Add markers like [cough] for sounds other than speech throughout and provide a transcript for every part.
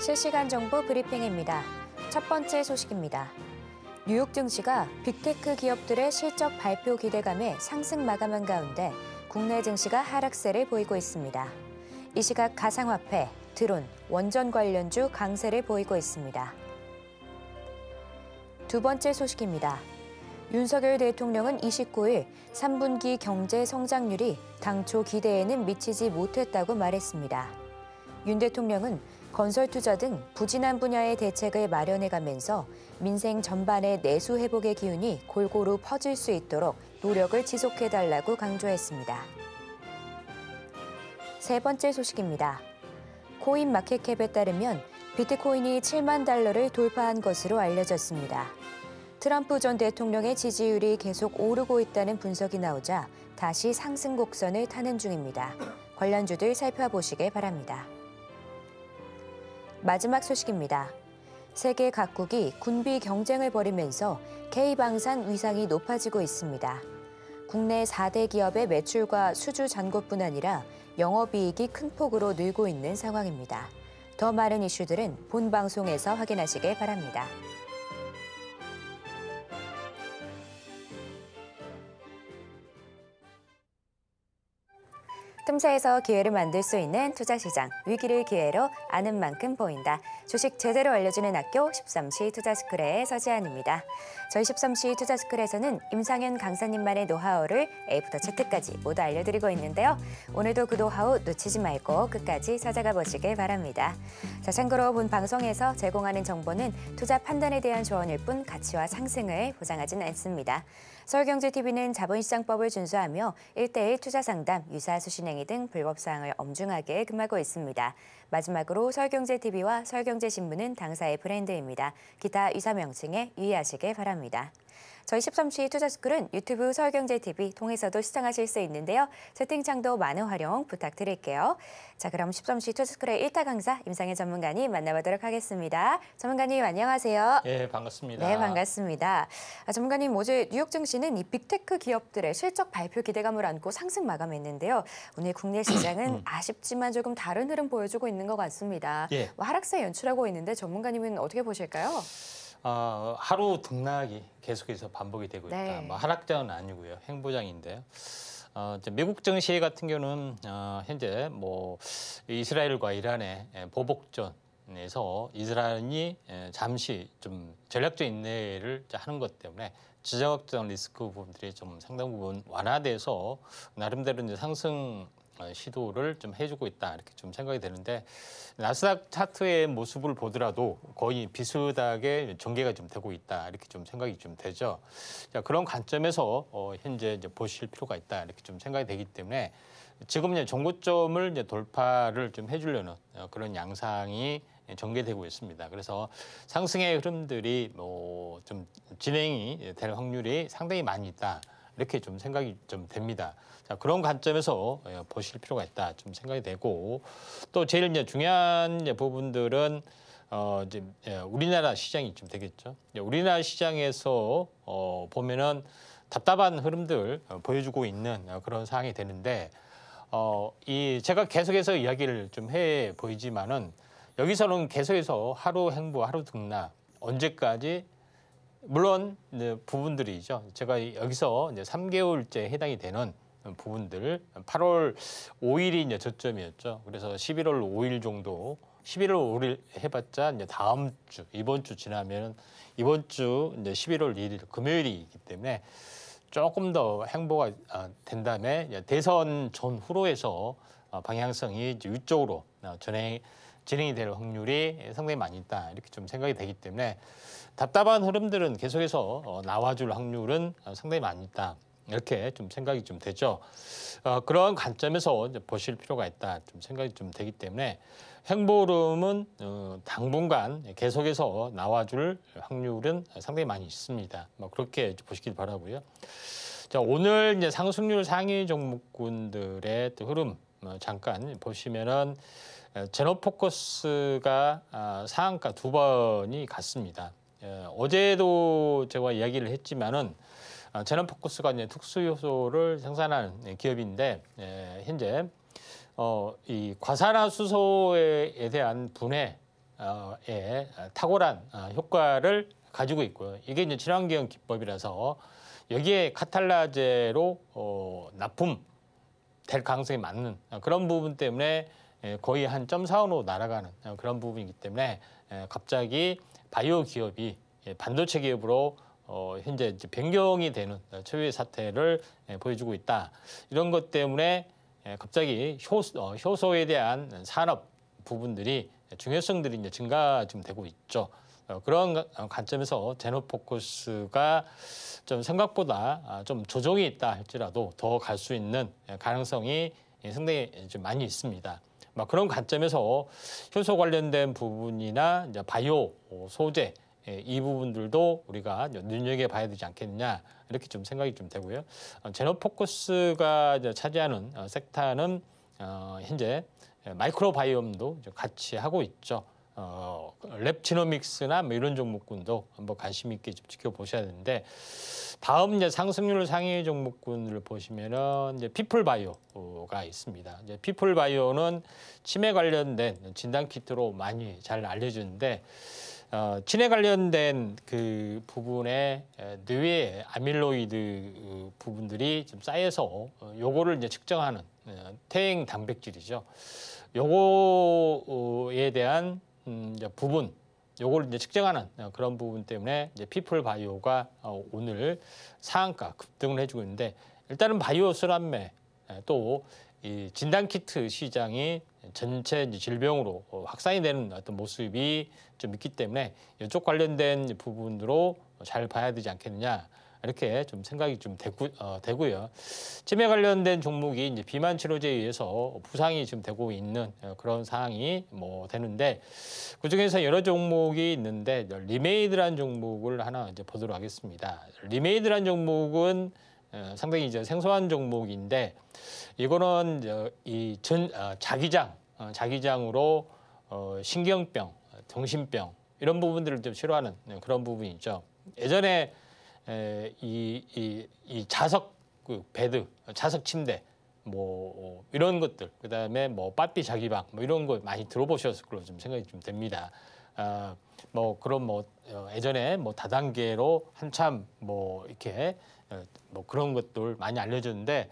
실시간 정보 브리핑입니다. 첫 번째 소식입니다. 뉴욕 증시가 빅테크 기업들의 실적 발표 기대감에 상승 마감한 가운데 국내 증시가 하락세를 보이고 있습니다. 이 시각 가상화폐, 드론, 원전 관련주 강세를 보이고 있습니다. 두 번째 소식입니다. 윤석열 대통령은 29일 3분기 경제 성장률이 당초 기대에는 미치지 못했다고 말했습니다. 윤 대통령은 건설 투자 등 부진한 분야의 대책을 마련해가면서 민생 전반의 내수 회복의 기운이 골고루 퍼질 수 있도록 노력을 지속해달라고 강조했습니다. 세 번째 소식입니다. 코인 마켓캡에 따르면 비트코인이 7만 달러를 돌파한 것으로 알려졌습니다. 트럼프 전 대통령의 지지율이 계속 오르고 있다는 분석이 나오자 다시 상승 곡선을 타는 중입니다. 관련주들 살펴보시길 바랍니다. 마지막 소식입니다. 세계 각국이 군비 경쟁을 벌이면서 K방산 위상이 높아지고 있습니다. 국내 4대 기업의 매출과 수주 잔고뿐 아니라 영업이익이 큰 폭으로 늘고 있는 상황입니다. 더 많은 이슈들은 본 방송에서 확인하시길 바랍니다. 틈새에서 기회를 만들 수 있는 투자시장, 위기를 기회로 아는 만큼 보인다. 주식 제대로 알려주는 학교 13시 투자스쿨의 서지안입니다. 저희 13시 투자스쿨에서는 임상현 강사님만의 노하우를 A부터 Z까지 모두 알려드리고 있는데요. 오늘도 그 노하우 놓치지 말고 끝까지 찾아가 보시길 바랍니다. 자, 참고로 본 방송에서 제공하는 정보는 투자 판단에 대한 조언일 뿐 가치와 상승을 보장하진 않습니다. 서울경제TV는 자본시장법을 준수하며 1대1 투자 상담, 유사 수신행위 등 불법 사항을 엄중하게 금하고 있습니다. 마지막으로 서울경제TV와 서울경제신문은 당사의 브랜드입니다. 기타 이사 명칭에 유의하시길 바랍니다. 저희 13시 투자스쿨은 유튜브 서울경제TV 통해서도 시청하실 수 있는데요. 채팅창도 많은 활용 부탁드릴게요. 자, 그럼 13시 투자스쿨의 일타 강사 임상혜 전문가님 만나보도록 하겠습니다. 전문가님 안녕하세요. 네, 반갑습니다. 네, 반갑습니다. 아, 전문가님 어제 뉴욕 증시는 이 빅테크 기업들의 실적 발표 기대감을 안고 상승 마감했는데요. 오늘 국내 시장은 [clears throat] 아쉽지만 조금 다른 흐름 보여주고 있는 것 같습니다. 예. 뭐 하락세 연출하고 있는데 전문가님은 어떻게 보실까요? 어, 하루 등락이 계속해서 반복이 되고 있다. 네. 뭐 하락장은 아니고요. 횡보장인데요. 어, 미국 증시 같은 경우는 어, 현재 뭐 이스라엘과 이란의 예, 보복전 에서 이스라엘이 예, 잠시 좀 전략적 인내를 하는 것 때문에 지정학적 리스크 부분들이 좀 상당 부분 완화돼서 나름대로 이제 상승 어, 시도를 좀 해주고 있다 이렇게 좀 생각이 되는데 나스닥 차트의 모습을 보더라도 거의 비슷하게 전개가 좀 되고 있다 이렇게 좀 생각이 좀 되죠. 자 그런 관점에서 어, 현재 이제 보실 필요가 있다 이렇게 좀 생각이 되기 때문에 지금 이제 정고점을 이제 돌파를 좀 해주려는 어, 그런 양상이 전개되고 있습니다. 그래서 상승의 흐름들이 뭐 좀 진행이 될 확률이 상당히 많이 있다. 이렇게 좀 생각이 좀 됩니다. 자, 그런 관점에서 예, 보실 필요가 있다. 좀 생각이 되고 또 제일 이제 중요한 이제 부분들은 어, 이제 예, 우리나라 시장이 좀 되겠죠. 우리나라 시장에서 어, 보면은 답답한 흐름들 어, 보여주고 있는 어, 그런 상황이 되는데 어, 이 제가 계속해서 이야기를 좀 해 보이지만은 여기서는 계속해서 하루 행보, 하루 등락 언제까지 물론 이제 부분들이죠. 제가 여기서 이제 3개월째 해당이 되는 부분들 8월 5일이 이제 저점이었죠. 그래서 11월 5일 정도 11월 5일 해봤자 이제 다음 주 이번 주 지나면 이번 주 이제 11월 1일 금요일이기 때문에 조금 더 행보가 아, 된 다음에 대선 전후로 해서 어, 방향성이 위쪽으로 어, 전행 진행이 될 확률이 상당히 많이 있다 이렇게 좀 생각이 되기 때문에 답답한 흐름들은 계속해서 어, 나와줄 확률은 어, 상당히 많이 있다. 이렇게 좀 생각이 좀 되죠. 어, 그런 관점에서 보실 필요가 있다. 좀 생각이 좀 되기 때문에 행보름은 어, 당분간 계속해서 나와줄 확률은 상당히 많이 있습니다. 뭐 그렇게 보시길 바라고요. 자 오늘 이제 상승률 상위 종목군들의 흐름 어, 잠깐 보시면은 어, 제노포커스가 아, 상한가 두 번이 갔습니다. 예, 어제도 제가 이야기를 했지만은 아, 재난 포커스가 이제 특수 효소를 생산하는 예, 기업인데 예, 현재 어, 이 과산화수소에 대한 분해에 어, 탁월한 어, 효과를 가지고 있고요. 이게 이제 친환경 기법이라서 여기에 카탈라제로 어, 납품 될 가능성이 많은 어, 그런 부분 때문에 예, 거의 한.4원으로 날아가는 그런 부분이기 때문에 갑자기 바이오 기업이 예, 반도체 기업으로 어, 현재 이제 변경이 되는 최후의 사태를 예, 보여주고 있다. 이런 것 때문에 예, 갑자기 효소, 어, 효소에 대한 산업 부분들이 중요성들이 이제 증가 좀 되고 있죠. 어, 그런 어, 관점에서 제노포커스가 좀 생각보다 아, 좀 조정이 있다 할지라도 더 갈 수 있는 가능성이 상당히 좀 많이 있습니다. 막 그런 관점에서 효소 관련된 부분이나 이제 바이오 소재 예, 이 부분들도 우리가 눈여겨봐야 되지 않겠느냐 이렇게 좀 생각이 좀 되고요. 어, 제너포커스가 차지하는 어, 섹터는 어, 현재 예, 마이크로바이옴도 같이 하고 있죠. 어, 랩치노믹스나뭐 이런 종목군도 한번 관심 있게 좀 지켜보셔야 되는데 다음 이제 상승률 상위 종목군을 보시면은 이제 피플바이오가 있습니다. 이제 피플바이오는 치매 관련된 진단 키트로 많이 잘 알려주는데 어, 치매 관련된 그 부분에 뇌의 아밀로이드 어, 부분들이 좀 쌓여서 어, 요거를 이제 측정하는 태행 어, 단백질이죠. 요거에 대한 음, 이제 부분 요걸 이제 측정하는 어, 그런 부분 때문에 이제 피플 바이오가 어, 오늘 상한가 급등을 해주고 있는데 일단은 바이오 수란매 예, 또이 진단 키트 시장이 전체 질병으로 어, 확산이 되는 어떤 모습이 좀 있기 때문에 이쪽 관련된 부분으로 잘 봐야 되지 않겠느냐. 이렇게 좀 생각이 좀 되고, 어, 되고요. 치매 관련된 종목이 이제 비만 치료제에 의해서 부상이 지금 되고 있는 어, 그런 상황이 뭐 되는데 그중에서 여러 종목이 있는데 리메이드란 종목을 하나 이제 보도록 하겠습니다. 리메이드란 종목은 어, 상당히 이제 생소한 종목인데 이거는 이전 어, 자기장 자기장으로 신경병, 정신병 이런 부분들을 좀 치료하는 네, 그런 부분이 죠 예전에 에, 이, 이, 이 자석 그 베드, 자석 침대 뭐 어, 이런 것들 그다음에 뭐 빠삐 자기방 뭐 이런 거 많이 들어보셨을 걸로 좀 생각이 좀 됩니다. 아, 뭐 그런 뭐 어, 예전에 뭐 다단계로 한참 뭐 이렇게 어, 뭐 그런 것들 많이 알려졌는데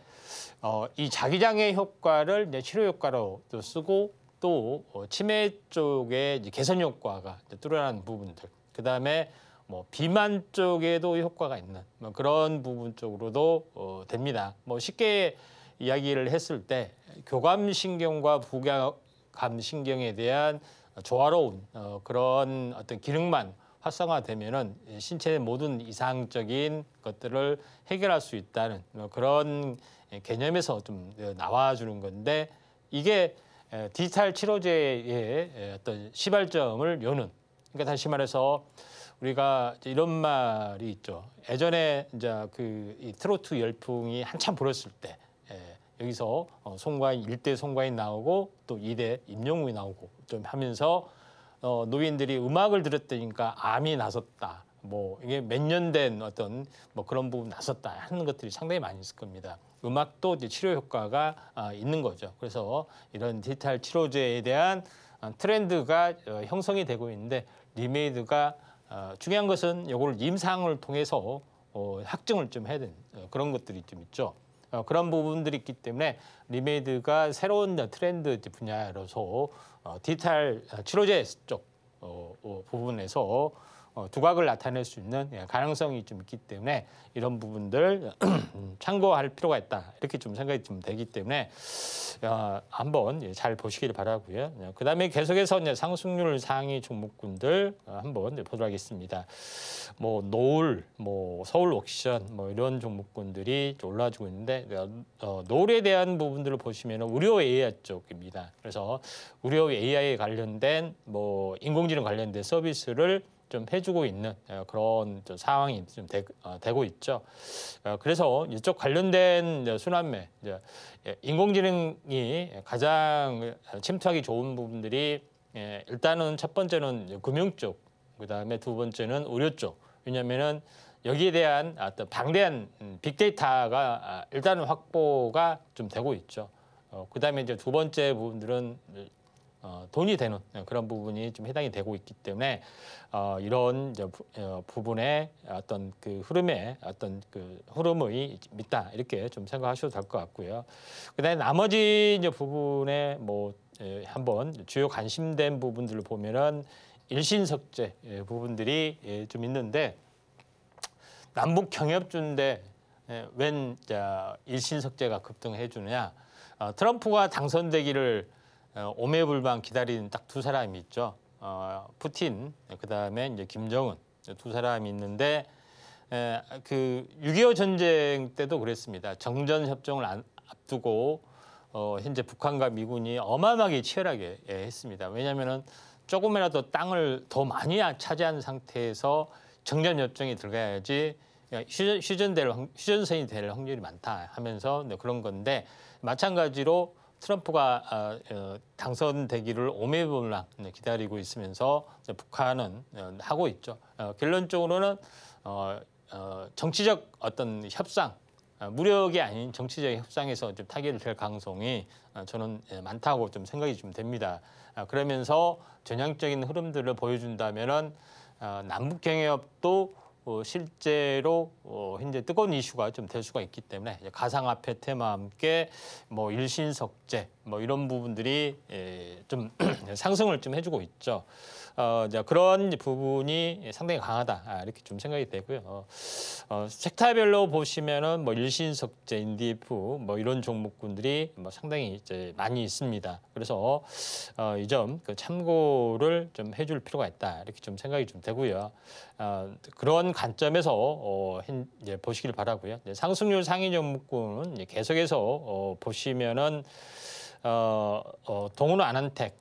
어, 이 자기장애 효과를 이제 치료 효과로도 쓰고 또 어, 치매 쪽에 이제 개선 효과가 이제 뚜렷한 부분들 그다음에 뭐 비만 쪽에도 효과가 있는 뭐 그런 부분 쪽으로도 어, 됩니다. 뭐 쉽게 이야기를 했을 때 교감신경과 부교감신경에 대한 조화로운 어, 그런 어떤 기능만 활성화되면은 신체의 모든 이상적인 것들을 해결할 수 있다는 뭐 그런 개념에서 좀 나와주는 건데 이게 디지털 치료제의 어떤 시발점을 여는 그러니까 다시 말해서 우리가 이런 제이 말이 있죠. 예전에 이제 그 이 트로트 열풍이 한참 불었을 때 예, 여기서 어, 송과인 일대 송과인 나오고 또 이대 임영웅이 나오고 좀 하면서 어, 노인들이 음악을 들었다니까 암이 나섰다. 뭐 이게 몇 년 된 어떤 뭐 그런 부분 나섰다 하는 것들이 상당히 많이 있을 겁니다. 음악도 이제 치료 효과가 아, 있는 거죠. 그래서 이런 디지털 치료제에 대한 아, 트렌드가 어, 형성이 되고 있는데 리메이드가 어, 중요한 것은 이걸 임상을 통해서 어, 확증을 좀 해야 되는 어, 그런 것들이 좀 있죠. 어, 그런 부분들이 있기 때문에 리메이드가 새로운 어, 트렌드 분야로서 어, 디지털 어, 치료제 쪽 어, 어, 부분에서 어, 두각을 나타낼 수 있는 예, 가능성이 좀 있기 때문에 이런 부분들 음, [clears throat] 참고할 필요가 있다 이렇게 좀 생각이 좀 되기 때문에 어, 한번 예, 잘 보시길 바라고요. 어, 그다음에 계속해서 상승률 상위 종목군들 한번 보도록 하겠습니다. 뭐 노을, 뭐 서울 옥션, 뭐 이런 종목군들이 올라주고 있는데 노을에 대한 부분들을 보시면 우려 AI 쪽입니다. 그래서 우려 AI에 관련된 뭐 인공지능 관련된 서비스를 좀 해주고 있는 어, 그런 좀 상황이 좀 되, 어, 고 있죠. 어, 그래서 이쪽 관련된 순환매, 예, 인공지능이 가장 침투하기 좋은 부분들이 예, 일단은 첫 번째는 금융 쪽, 그 다음에 두 번째는 의료 쪽. 왜냐면은 여기에 대한 어떤 방대한 음, 빅데이터가 아, 일단은 확보가 좀 되고 있죠. 그 다음에 이제 두 번째 부분들은 어, 돈이 되는 예, 그런 부분이 좀 해당이 되고 있기 때문에 어, 이런 부, 어, 분의 어떤 그 흐름에 어떤 그 흐름의 있다 이렇게 좀 생각하셔도 될 것 같고요. 그다음에 나머지 이제 부분에 뭐 예, 한번 주요 관심된 부분들을 보면은 일신석재 예, 부분들이 좀 있는데 남북 경협준데 웬 일신석재가 급등해 주느냐 트럼프가 당선되기를 어, 오매불방 기다리는 딱 두 사람이 있죠. 어, 푸틴 그다음에 이제 김정은 두 사람이 있는데 에, 그6.25 전쟁 때도 그랬습니다. 정전 협정을 안, 앞두고 어, 현재 북한과 미군이 어마어마하게 치열하게 예, 했습니다. 왜냐면은 조금이라도 땅을 더 많이 차지한 상태에서 정전 협정이 들어가야지 예, 휴전, 휴전될 휴전선이 될 확률이 많다 하면서 네, 그런 건데 마찬가지로 트럼프가 아, 어, 당선되기를 오매불락 네, 기다리고 있으면서 북한은 어, 하고 있죠. 어, 결론적으로는 정치적 어떤 협상, 무력이 아닌 정치적 협상에서 좀타결될 가능성이 저는 예, 많다고 좀 생각이 좀 됩니다. 아, 그러면서 전향적인 흐름들을 보여준다면은 남북 경협도 어, 실제로 어, 현재 뜨거운 이슈가 좀 될 수가 있기 때문에 가상화폐 테마 함께 뭐 일신석재 뭐 이런 부분들이 예, 좀 [clears throat] 상승을 좀 해주고 있죠. 어, 이제 그런 부분이 상당히 강하다 아, 이렇게 좀 생각이 되고요. 어, 어 섹터별로 보시면은 뭐 일신석재, 인디프 뭐 이런 종목군들이 뭐 상당히 이제 많이 있습니다. 그래서 어, 이 점 그 참고를 좀 해줄 필요가 있다 이렇게 좀 생각이 좀 되고요. 어, 그런 관점에서 어, 이제 예, 보시길 바라고요. 이제 상승률 상위 종목군은 계속해서 어, 보시면은. 어, 어, 동원 안한택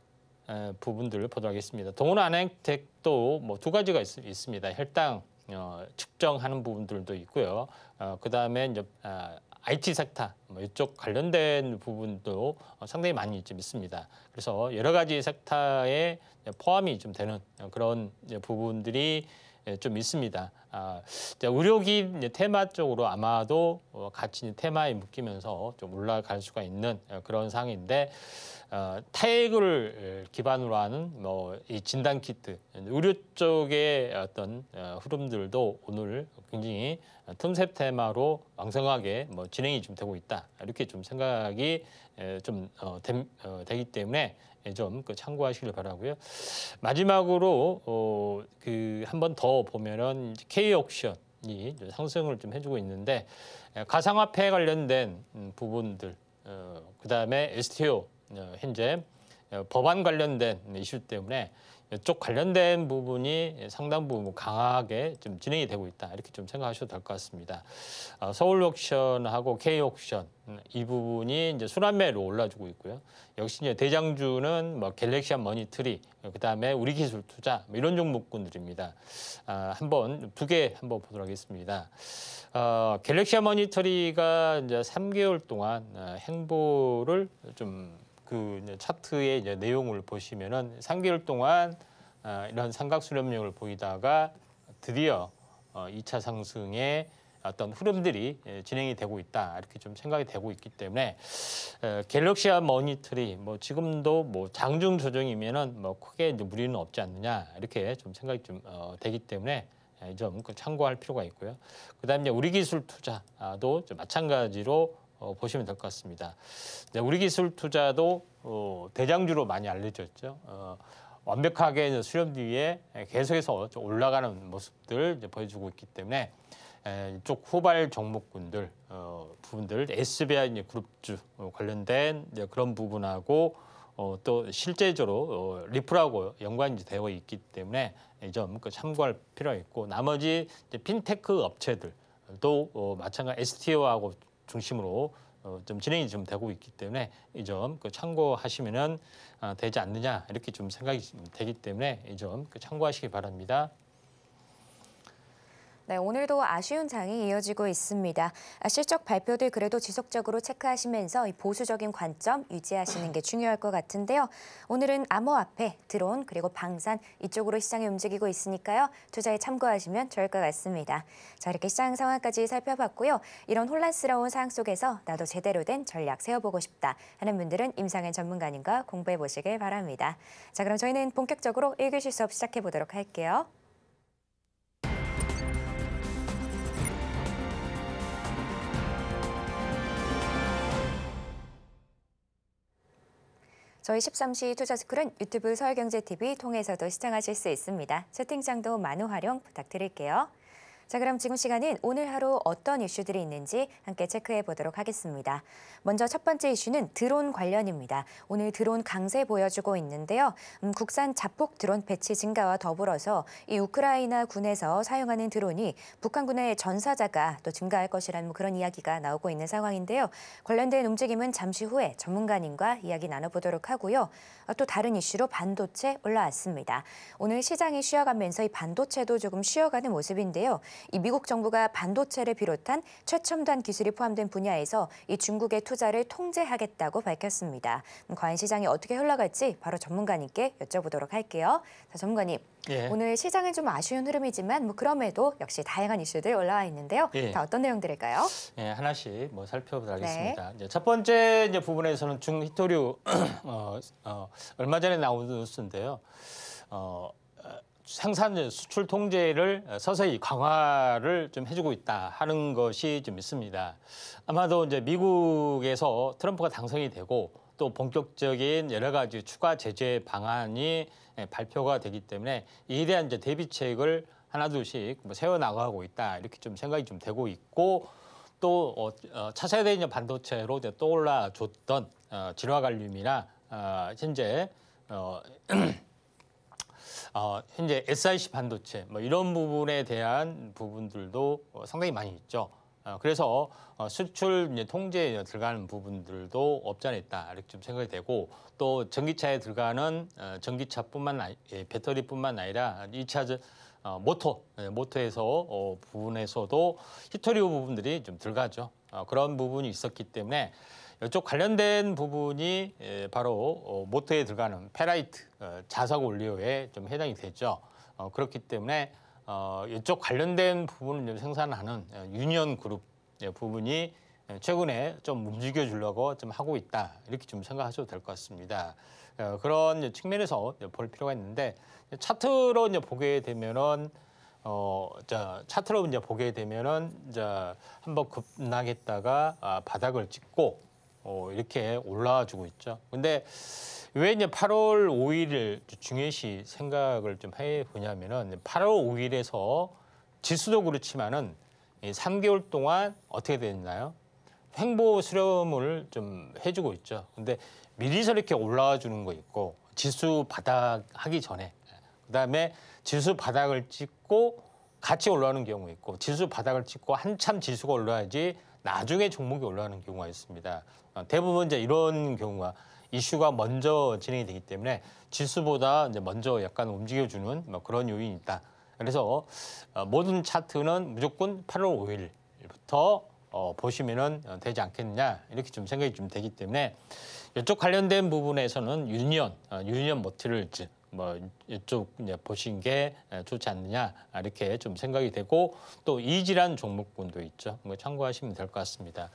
부분들을 보도하겠습니다. 록 동원 안한택도 뭐 두 가지가 있, 습니다 혈당 어, 측정하는 부분들도 있고요. 어, 그 다음에 이제 어, 아, IT 섹터 뭐 이쪽 관련된 부분도 상당히 많이 좀 있습니다. 그래서 여러 가지 섹터에 포함이 좀 되는 그런 부분들이 예, 좀 있습니다. 아, 의료기 테마 쪽으로 아마도 어, 같이 테마에 묶이면서 좀 올라갈 수가 있는 어, 그런 상인데 어, 타액을 기반으로 하는 뭐 이 진단 키트 의료 쪽의 어떤 어, 흐름들도 오늘 굉장히 틈새 테마로 왕성하게 뭐 진행이 좀 되고 있다 이렇게 좀 생각이 좀 어, 되, 어, 되기 때문에 좀 그 참고하시길 바라고요. 마지막으로 어, 그한번 더 보면은 K 옥션 이 상승을 좀 해주고 있는데 예, 가상화폐 관련된 음, 부분들 어, 그다음에 STO 어, 현재 어, 법안 관련된 이슈 때문에 쪽 관련된 부분이 상당 부분 강하게 좀 진행이 되고 있다 이렇게 좀 생각하셔도 될 것 같습니다. 어, 서울 옥션하고 K 옥션 음, 이 부분이 이제 순환매로 올라주고 있고요. 역시 이제 대장주는 뭐 갤럭시한 머니트리 그다음에 우리 기술 투자 뭐 이런 종목군들입니다. 아, 한번 두 개 한번 보도록 하겠습니다. 어, 갤럭시한 머니터리가 이제 3개월 동안 어, 행보를 좀그 차트의 이제 내용을 보시면은 3개월 동안 어, 이런 삼각 수렴력을 보이다가 드디어 어, 2차 상승의 어떤 흐름들이 예, 진행이 되고 있다 이렇게 좀 생각이 되고 있기 때문에 어, 갤럭시아 머니터리 뭐 지금도 뭐 장중 조정이면은 뭐 크게 이제 무리는 없지 않느냐 이렇게 좀 생각이 좀 어, 되기 때문에 예, 이점 참고할 필요가 있고요. 그다음에 우리 기술 투자도 마찬가지로 어, 보시면 될 것 같습니다. 네, 우리 기술 투자도 어, 대장주로 많이 알려졌죠. 어, 완벽하게 수렴 뒤에 계속해서 올라가는 모습들 보여주고 있기 때문에 에, 이쪽 후발 종목군들 어, 부분들 SBI 이제 그룹주 어, 관련된 이제 그런 부분하고 어, 또 실제적으로 어, 리플하고 연관이 되어 있기 때문에 이점 그 참고할 필요가 있고 나머지 이제 핀테크 업체들도 어, 마찬가지 STO하고 중심으로 어, 좀 진행이 좀 되고 있기 때문에 이 점 그 참고하시면은 아, 되지 않느냐 이렇게 좀 생각이 되기 때문에 이 점 그 참고하시기 바랍니다. 네, 오늘도 아쉬운 장이 이어지고 있습니다. 아, 실적 발표들 그래도 지속적으로 체크하시면서 보수적인 관점 유지하시는 게 중요할 것 같은데요. 오늘은 암호화폐, 드론, 그리고 방산 이쪽으로 시장이 움직이고 있으니까요. 투자에 참고하시면 좋을 것 같습니다. 자, 이렇게 시장 상황까지 살펴봤고요. 이런 혼란스러운 상황 속에서 나도 제대로 된 전략 세워보고 싶다 하는 분들은 임상현 전문가님과 공부해보시길 바랍니다. 자, 그럼 저희는 본격적으로 일교실 수업 시작해보도록 할게요. 저희 13시 투자스쿨은 유튜브 서울경제TV 통해서도 시청하실 수 있습니다. 채팅창도 많은 활용 부탁드릴게요. 자, 그럼 지금 시간은 오늘 하루 어떤 이슈들이 있는지 함께 체크해 보도록 하겠습니다. 먼저 첫 번째 이슈는 드론 관련입니다. 오늘 드론 강세 보여주고 있는데요. 음, 국산 자폭 드론 배치 증가와 더불어서 이 우크라이나 군에서 사용하는 드론이 북한군의 전사자가 또 증가할 것이라는 뭐 그런 이야기가 나오고 있는 상황인데요. 관련된 움직임은 잠시 후에 전문가님과 이야기 나눠보도록 하고요. 아, 또 다른 이슈로 반도체 올라왔습니다. 오늘 시장이 쉬어가면서 이 반도체도 조금 쉬어가는 모습인데요. 이 미국 정부가 반도체를 비롯한 최첨단 기술이 포함된 분야에서 이 중국의 투자를 통제하겠다고 밝혔습니다. 과연 시장이 어떻게 흘러갈지 바로 전문가님께 여쭤보도록 할게요. 자, 전문가님. 예. 오늘 시장은 좀 아쉬운 흐름이지만 뭐 그럼에도 역시 다양한 이슈들 올라와 있는데요. 예. 다 어떤 내용들일까요? 예, 하나씩 뭐 살펴보도록 네. 하겠습니다. 네. 이제 첫 번째 이제 부분에서는 중히토류 [clears throat] 어, 어, 얼마 전에 나온 뉴스인데요. 어, 생산 수출 통제를 서서히 강화를 좀 해주고 있다 하는 것이 좀 있습니다. 아마도 이제 미국에서 트럼프가 당선이 되고 또 본격적인 여러 가지 추가 제재 방안이 예, 발표가 되기 때문에 이에 대한 이제 대비책을 하나둘씩 뭐 세워나가고 있다 이렇게 좀 생각이 좀 되고 있고 또 어, 어 차세대 이제 반도체로 이제 떠올라줬던 어, 질화갈륨이나 어, 현재 어, [clears throat] 어, 현재 SIC 반도체 뭐 이런 부분에 대한 부분들도 어, 상당히 많이 있죠. 어, 그래서 어, 수출 이제 통제에 들어가는 부분들도 없지 않아 있 이렇게 좀 생각이 되고 또 전기차에 들어가는 어, 전기차뿐만 아니, 예, 배터리뿐만 아니라 2차 어, 모터 예, 모터에서 어, 부분에서도 히토리오 부분들이 좀 들어가죠. 어, 그런 부분이 있었기 때문에 이쪽 관련된 부분이 예, 바로 어, 모터에 들어가는 페라이트 어, 자석 원료에 좀 해당이 되죠. 어, 그렇기 때문에 이쪽 관련된 부분을 생산하는 유니언 그룹 예, 부분이 예, 최근에 좀 움직여 주려고 좀 하고 있다 이렇게 좀 생각하셔도 될 것 같습니다. 그런 측면에서 볼 필요가 있는데 차트로 이제 보게 되면은 어, 자, 차트로 이제 보게 되면은 이제 한번 급락했다가 아, 바닥을 찍고 어, 이렇게 올라주고 와 있죠. 근데 왜 이제 8월 5일을 중예시 생각을 좀 해보냐면은 8월 5일에서 지수도 그렇지만은 3개월 동안 어떻게 됐나요 횡보 수렴을 좀 해주고 있죠. 근데 미리서 이렇게 올라와 주는 거 있고 지수 바닥 하기 전에 그다음에 지수 바닥을 찍고 같이 올라오는 경우 있고 지수 바닥을 찍고 한참 지수가 올라야지 나중에 종목이 올라가는 경우가 있습니다. 어, 대부분 이제 이런 경우가 이슈가 먼저 진행이 되기 때문에 지수보다 이제 먼저 약간 움직여주는 뭐 그런 요인이 있다. 그래서 어, 모든 차트는 무조건 8월 5일부터 어, 보시면은 어, 되지 않겠느냐 이렇게 좀 생각이 좀 되기 때문에 이쪽 관련된 부분에서는 유니언, 어, 유니언 머티를즈 뭐 이쪽 이제 보신 게 좋지 않느냐 아, 이렇게 좀 생각이 되고 또 이질환 종목군도 있죠. 뭐 참고하시면 될 것 같습니다.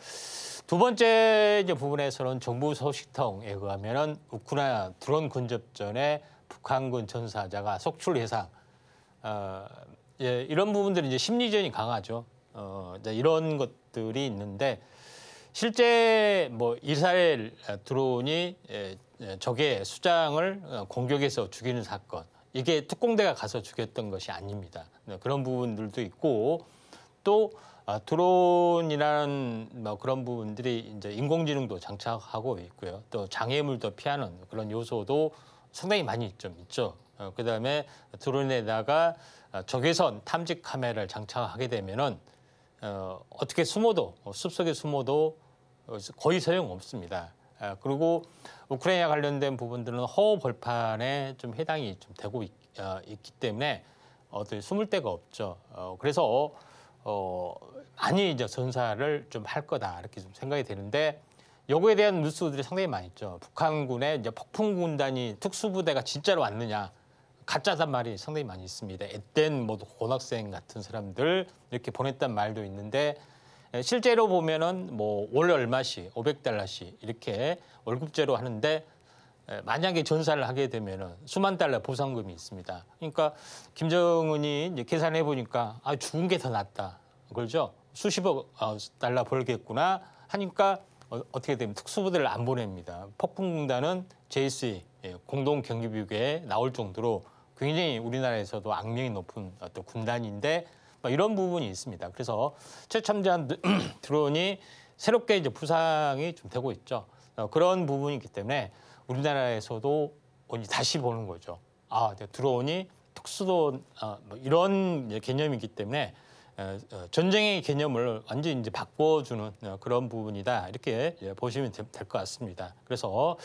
두 번째 이제 부분에서는 정부 소식통에 의하면은 우크라이나 드론 근접전에 북한군 전사자가 속출 예상. 어, 예, 이런 부분들이 이제 심리전이 강하죠. 어, 이제 이런 것들이 있는데 실제 뭐 이스라엘 드론이 예, 예, 적의 수장을 어, 공격해서 죽이는 사건 이게 특공대가 가서 죽였던 것이 아닙니다. 네, 그런 부분들도 있고 또 아, 드론이라는 뭐 그런 부분들이 이제 인공지능도 장착하고 있고요. 또 장애물도 피하는 그런 요소도 상당히 많이 좀 있죠. 어, 그다음에 드론에다가 아, 적외선 탐지 카메라를 장착하게 되면은 어, 어떻게 숨어도 어, 숲속에 숨어도 어, 거의 소용없습니다. 아, 그리고 우크라이나 관련된 부분들은 허 벌판에 좀 해당이 좀 되고 있, 어, 기 때문에 어떤 숨을 데가 없죠. 그래서 어, 많이 이제 전사를 좀 할 거다 이렇게 좀 생각이 되는데 여기에 대한 뉴스들이 상당히 많이 있죠. 북한군의 이제 폭풍 군단이 특수부대가 진짜로 왔느냐 가짜 단말이 상당히 많이 있습니다. 앳된 뭐 고등학생 같은 사람들 이렇게 보냈단 말도 있는데 실제로 보면은 뭐 월 얼마씩 500달러씩 이렇게 월급제로 하는데 만약에 전사를 하게 되면은 수만 달러 보상금이 있습니다. 그러니까 김정은이 이제 계산해 보니까 아 죽은 게 더 낫다. 그죠? 수십억 어, 달러 벌겠구나 하니까 어, 떻게 되면 특수부대를 안 보냅니다. 폭풍공단은 JC 공동 경비교에 나올 정도로 굉장히 우리나라에서도 악명이 높은 어떤 군단인데 이런 부분이 있습니다. 그래서 최첨단 [clears throat] 드론이 새롭게 이제 부상이 좀 되고 있죠. 어, 그런 부분이 있기 때문에 우리나라에서도 다시 보는 거죠. 아, 네, 드론이 특수도 어, 뭐 이런 개념이기 때문에 어, 어, 전쟁의 개념을 완전히 이제 바꿔주는 그런 부분이다 이렇게 예, 보시면 될 것 같습니다. 그래서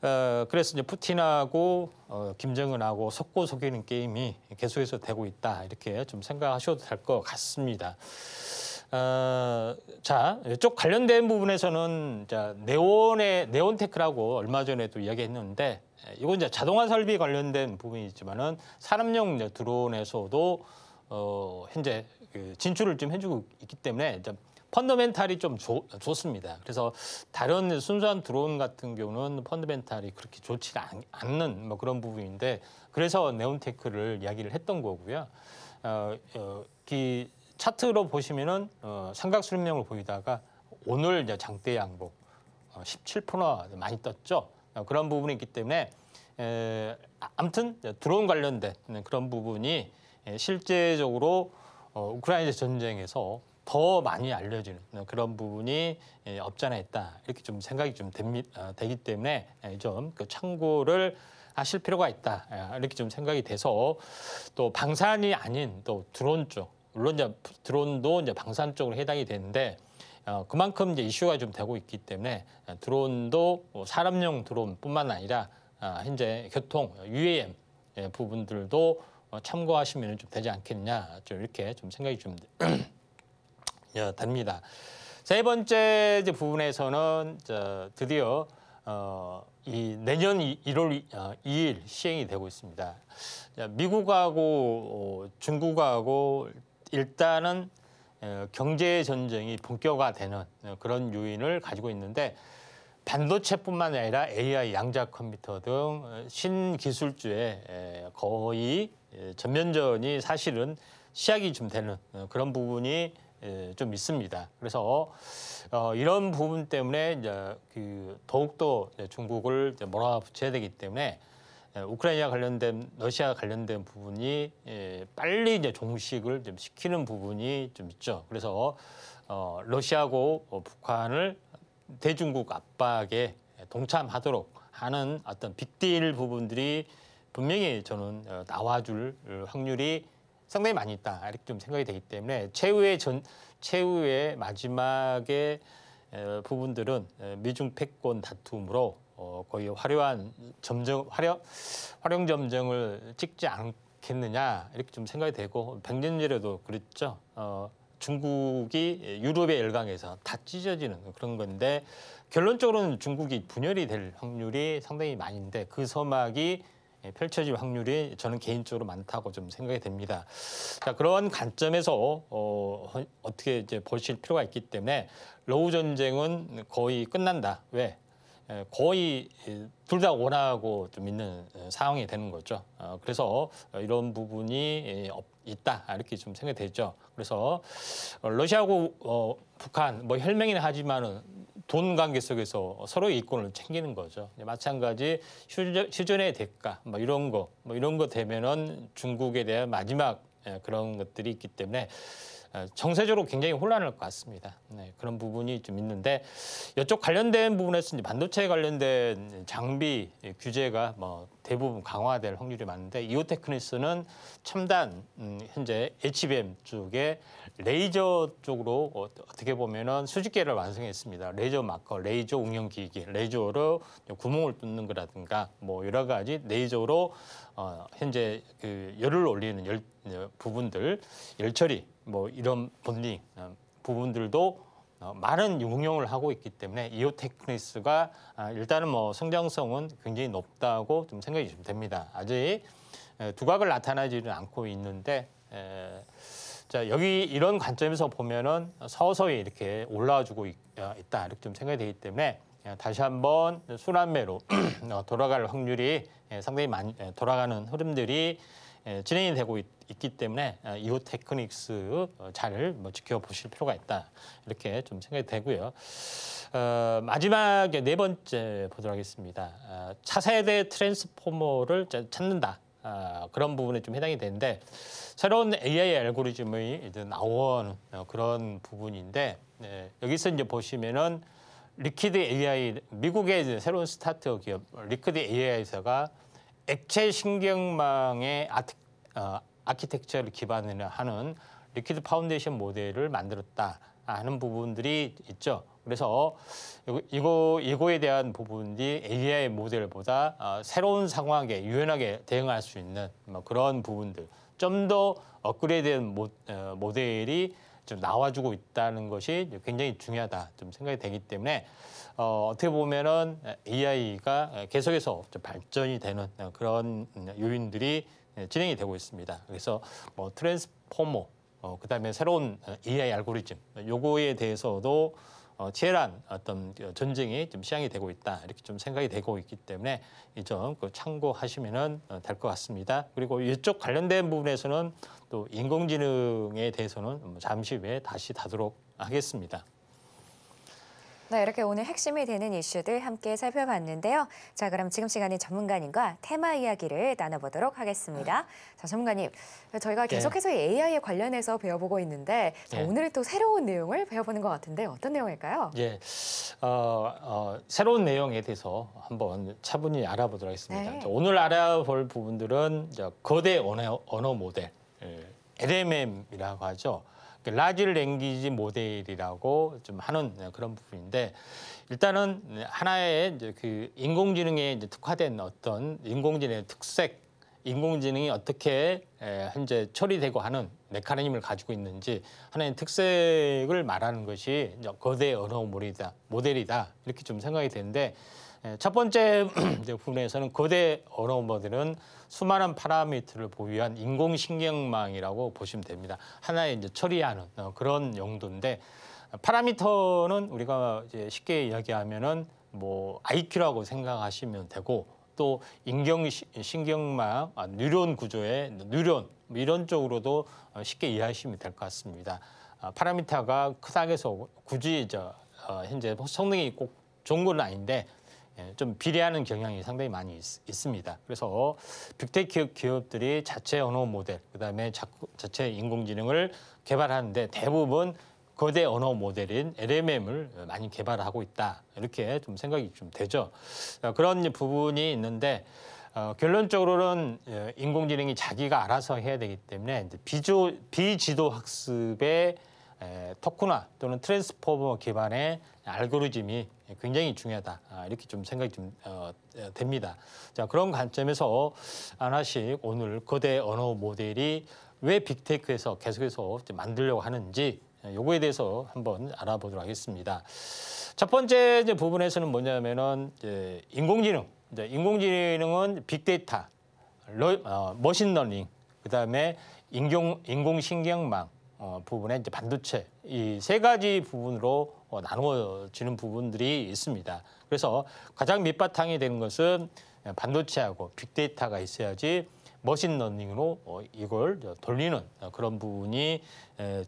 어, 그래서 이제 푸틴하고 어, 김정은하고 속고 속이는 게임이 계속해서 되고 있다 이렇게 좀 생각하셔도 될 것 같습니다. 어, 자, 쪽 관련된 부분에서는 자, 네온의 네온테크라고 얼마 전에도 이야기했는데 예, 이건 이제 자동화 설비 관련된 부분이지만은 사람용 드론에서도 어, 현재 그 진출을 좀 해주고 있기 때문에 펀더멘탈이 좀 조, 좋습니다. 그래서 다른 순수한 드론 같은 경우는 펀더멘탈이 그렇게 좋지 않는 뭐 그런 부분인데 그래서 네온테크를 이야기를 했던 거고요. 어, 어, 기 차트로 보시면은 어, 삼각수렴형을 보이다가 오늘 이제 장대 양복 어, 17%나 많이 떴죠. 어, 그런 부분이 있기 때문에 에, 아무튼 드론 관련된 그런 부분이 실제적으로 어, 우크라이나 전쟁에서 더 많이 알려지는 그런 부분이 예, 없잖아 있다 이렇게 좀 생각이 좀 됩니, 어, 되기 때문에 예, 좀그 참고를 하실 필요가 있다 예, 이렇게 좀 생각이 돼서 또 방산이 아닌 또 드론 쪽 물론 이제 드론도 이제 방산 쪽으로 해당이 되는데 어, 그만큼 이제 이슈가 좀 되고 있기 때문에 드론도 뭐 사람용 드론뿐만 아니라 어, 현재 교통 UAM 부분들도 어, 참고하시면 좀 되지 않겠냐 좀 이렇게 좀 생각이 좀 [clears throat] 예, 됩니다. 세 번째 부분에서는 드디어 어, 이 내년 1월 2일 어, 시행이 되고 있습니다. 미국하고 어, 중국하고 일단은 어, 경제 전쟁이 본격화되는 그런 요인을 가지고 있는데 반도체뿐만 아니라 AI 양자 컴퓨터 등 신기술주의 거의 전면전이 사실은 시작이 좀 되는 그런 부분이 예, 좀 있습니다. 그래서 어, 이런 부분 때문에 이제 그 더욱더 이제 중국을 이제 몰아붙여야 되기 때문에 예, 우크라이나 관련된 러시아 관련된 부분이 예, 빨리 이제 종식을 좀 시키는 부분이 좀 있죠. 그래서 어, 러시아고 어, 북한을 대중국 압박에 동참하도록 하는 어떤 빅딜 부분들이 분명히 저는 어, 나와줄 확률이 상당히 많이 있다 이렇게 좀 생각이 되기 때문에 최후의 전 최후의 마지막의 에, 부분들은 미중 패권 다툼으로 어, 거의 화려한 점정 화려 활용 점정을 찍지 않겠느냐 이렇게 좀 생각이 되고 백년전에도 그랬죠. 어, 중국이 유럽의 열강에서 다 찢어지는 그런 건데 결론적으로는 중국이 분열이 될 확률이 상당히 많은데 그 서막이 예, 펼쳐질 확률이 저는 개인적으로 많다고 좀 생각이 됩니다. 자, 그러 관점에서 어, 어떻게 이제 보실 필요가 있기 때문에 러우 전쟁은 거의 끝난다. 왜? 예, 거의 예, 둘다 원하고 좀 있는 어, 상황이 되는 거죠. 어, 그래서 이런 부분이 있다 이렇게 좀 생각되죠. 그래서 러시아하고 어, 북한 뭐 혈맹이나 하지만은 돈 관계 속에서 서로의 이권을 챙기는 거죠. 마찬가지 휴전의 대가 뭐 이런 거, 뭐 이런 거 되면은 중국에 대한 마지막 예, 그런 것들이 있기 때문에 어, 정세적으로 굉장히 혼란할 것 같습니다. 네, 그런 부분이 좀 있는데 이쪽 관련된 부분에서 이제 반도체 관련된 장비 예, 규제가 뭐 대부분 강화될 확률이 많은데 이오테크니스는 첨단 음, 현재 HBM 쪽에 레이저 쪽으로 어, 어떻게 보면은 수직계를 완성했습니다. 레이저 마커, 레이저 운영기기, 레이저로 구멍을 뚫는 거라든가 뭐 여러 가지 레이저로 어, 현재 그 열을 올리는 열 어, 부분들, 열 처리 뭐 이런 본딩 어, 부분들도 어, 많은 응용을 하고 있기 때문에 이오테크니스가 아, 일단은 뭐 성장성은 굉장히 높다고 좀 생각이 좀 됩니다. 아직 두각을 나타나지는 않고 있는데. 에, 자 여기 이런 관점에서 보면은 서서히 이렇게 올라와주고 어, 있다 이렇게 좀 생각이 되기 때문에 예, 다시 한번 순환매로 [clears throat] 어, 돌아갈 확률이 예, 상당히 많이 예, 돌아가는 흐름들이 진행이 되고 있, 기 때문에 어, 이후 테크닉스 잘뭐 지켜보실 필요가 있다 이렇게 좀 생각이 되고요. 어, 마지막에 네 번째 보도록 하겠습니다. 차세대 트랜스포머를 찾는다. 어, 그런 부분에 좀 해당이 되는데 새로운 AI 알고리즘의 이제 나온 어, 그런 부분인데 네, 여기서 이제 보시면은 리퀴드 AI 미국의 이제 새로운 스타트업 기업 리퀴드 AI 회사가 액체 신경망의 아트 어, 아키텍처를 기반으로 하는 리퀴드 파운데이션 모델을 만들었다 하는 부분들이 있죠. 그래서 이거 이거에 대한 부분이 AI 모델보다 아, 새로운 상황에 유연하게 대응할 수 있는 뭐 그런 부분들 좀 더 업그레이드된 어, 모델이 좀 나와주고 있다는 것이 굉장히 중요하다 좀 생각이 되기 때문에 어, 떻게 보면은 AI가 계속해서 좀 발전이 되는 그런 요인들이 진행이 되고 있습니다. 그래서 뭐 트랜스포머 어, 그다음에 새로운 AI 알고리즘 요거에 대해서도 어, 치열한 어떤 전쟁이 좀 시향이 되고 있다 이렇게 좀 생각이 되고 있기 때문에 이 점 그 참고하시면은 어, 될것 같습니다. 그리고 이쪽 관련된 부분에서는 또 인공지능에 대해서는 뭐 잠시 후에 다시 다도록 하겠습니다. 네, 이렇게 오늘 핵심이 되는 이슈들 함께 살펴봤는데요. 자, 그럼 지금 시간에 전문가님과 테마 이야기를 나눠보도록 하겠습니다. 자, 전문가님, 저희가 네. 계속해서 네. AI에 관련해서 배워보고 있는데 자, 네. 오늘은 또 새로운 내용을 배워보는 것 같은데 어떤 내용일까요? 예, 어, 어, 새로운 내용에 대해서 한번 차분히 알아보도록 하겠습니다. 네. 오늘 알아볼 부분들은 거대 언어, 언어 모델, 예, LMM이라고 하죠. 라지 를 랭귀지 모델이라고 좀 하는 그런 부분인데 일단은 하나의 이제 그 인공지능에 이제 특화된 어떤 인공지능의 특색 인공지능이 어떻게 현재 처리되고 하는 메커니즘을 가지고 있는지 하나의 특색을 말하는 것이 거대 언어 모델이다, 모델이다 이렇게 좀 생각이 되는데 예, 첫 번째 [clears throat] 이제 부분에서는 거대 언어모델은 수많은 파라미터를 보유한 인공신경망이라고 보시면 됩니다. 하나의 이제 처리하는 어, 그런 용도인데 파라미터는 우리가 이제 쉽게 이야기하면은 뭐 IQ라고 생각하시면 되고 또 인경 신경망 아, 뉴런 구조의 뉴런 뭐 이런 쪽으로도 어, 쉽게 이해하시면 될 것 같습니다. 아, 파라미터가 크다고 해서 굳이 저 어, 현재 성능이 꼭 좋은 건 아닌데 예, 좀 비례하는 경향이 상당히 많이 있, 습니다 그래서 빅테크 기업들이 자체 언어 모델, 그다음에 자, 자체 인공지능을 개발하는데 대부분 거대 언어 모델인 LMM을 많이 개발하고 있다. 이렇게 좀 생각이 좀 되죠. 어, 그런 부분이 있는데 어, 결론적으로는 예, 인공지능이 자기가 알아서 해야 되기 때문에 비조, 비지도 학습의 에, 토크나 또는 트랜스포머 기반의 알고리즘이 예, 굉장히 중요하다 아, 이렇게 좀 생각이 좀 어, 예, 됩니다. 자 그런 관점에서 하나씩 오늘 거대 언어 모델이 왜 빅테크에서 계속해서 만들려고 하는지 예, 요거에 대해서 한번 알아보도록 하겠습니다. 첫 번째 이제 부분에서는 뭐냐면은 이제 인공지능. 이제 인공지능은 빅데이터, 러, 어, 머신러닝, 그다음에 인공 인공신경망 어, 부분에 이제 반도체 이 세 가지 부분으로 어, 나누어지는 부분들이 있습니다. 그래서 가장 밑바탕이 되는 것은 반도체하고 빅데이터가 있어야지 머신러닝으로 어, 이걸 돌리는 그런 부분이